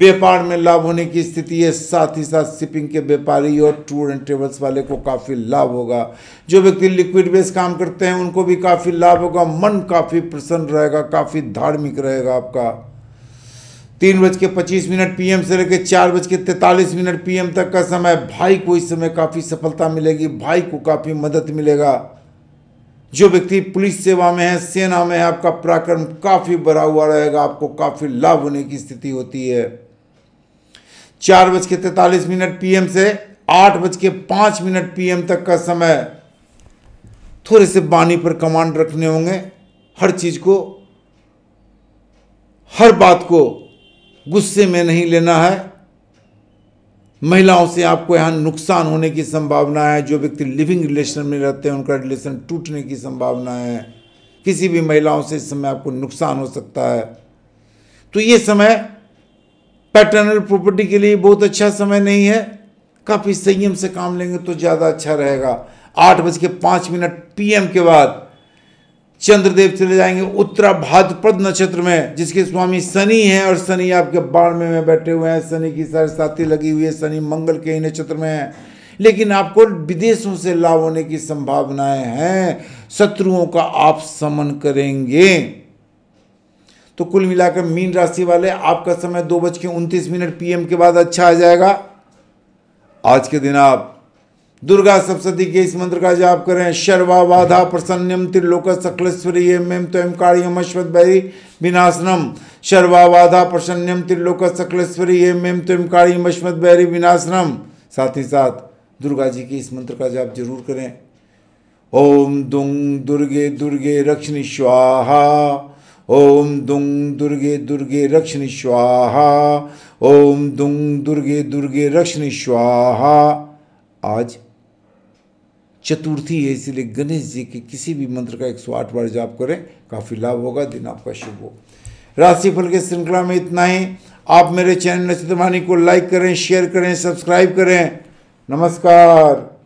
व्यापार में लाभ होने की स्थिति है साथ ही साथ शिपिंग के व्यापारी और टूर एंड ट्रेवल्स वाले को काफ़ी लाभ होगा जो व्यक्ति लिक्विड बेस काम करते हैं उनको भी काफ़ी लाभ होगा मन काफ़ी प्रसन्न रहेगा काफ़ी धार्मिक रहेगा आपका तीन बज के पच्चीस मिनट पीएम से लेकर चार बज के तैंतालीस मिनट पीएम तक का समय भाई को इस समय काफ़ी सफलता मिलेगी भाई को काफ़ी मदद मिलेगा जो व्यक्ति पुलिस सेवा में है सेना में है आपका पराक्रम काफ़ी बढ़ा हुआ रहेगा आपको काफ़ी लाभ होने की स्थिति होती है चार बज के तैंतालीस मिनट पीएम से आठ बज के पाँच मिनट पीएम तक का समय थोड़े से बानी पर कमांड रखने होंगे हर चीज़ को हर बात को गुस्से में नहीं लेना है महिलाओं से आपको यहाँ नुकसान होने की संभावना है जो व्यक्ति लिविंग रिलेशन में रहते हैं उनका रिलेशन टूटने की संभावना है किसी भी महिलाओं से इस समय आपको नुकसान हो सकता है तो ये समय पैटर्नल प्रॉपर्टी के लिए बहुत अच्छा समय नहीं है काफ़ी संयम से काम लेंगे तो ज़्यादा अच्छा रहेगा आठ बज के पाँच मिनट पीएम के बाद चंद्रदेव चले जाएंगे उत्तरा भाद्रपद नक्षत्र में जिसके स्वामी शनि हैं और शनि आपके बाढ़ में, बैठे हुए हैं शनि की सरसाती लगी हुई है शनि मंगल के ही नक्षत्र में है लेकिन आपको विदेशों से लाभ होने की संभावनाएं हैं शत्रुओं का आप समन करेंगे तो कुल मिलाकर मीन राशि वाले आपका समय दो बज के उनतीस मिनट पीएम के बाद अच्छा आ जाएगा आज के दिन आप दुर्गा सप्तती के इस मंत्र का जाप करें शर्वा वाधा प्रसन्नम त्रिलोक सकलेश्वरी तो एम एम कारियम अश्वत भैरी विनाशनम शर्वा वाधा प्रसन्नम त्रिलोक सकलेश्वरी तो एम त्वयं कारियम अश्वत भैरी विनाशनम साथ ही साथ दुर्गा जी के इस मंत्र का जाप जरूर करें ओम दुंग दुर्गे दुर्गे रक्षण स्वाहा ओम दुं दुर्गे दुर्गे रक्षण स्वाहा ओम दुं दुर्गे दुर्गे रक्षण स्वाहा आज चतुर्थी है इसलिए गणेश जी के किसी भी मंत्र का 108 बार जाप करें काफ़ी लाभ होगा दिन आपका शुभ हो राशिफल के श्रृंखला में इतना ही आप मेरे चैनल नचित वाणी को लाइक करें शेयर करें सब्सक्राइब करें नमस्कार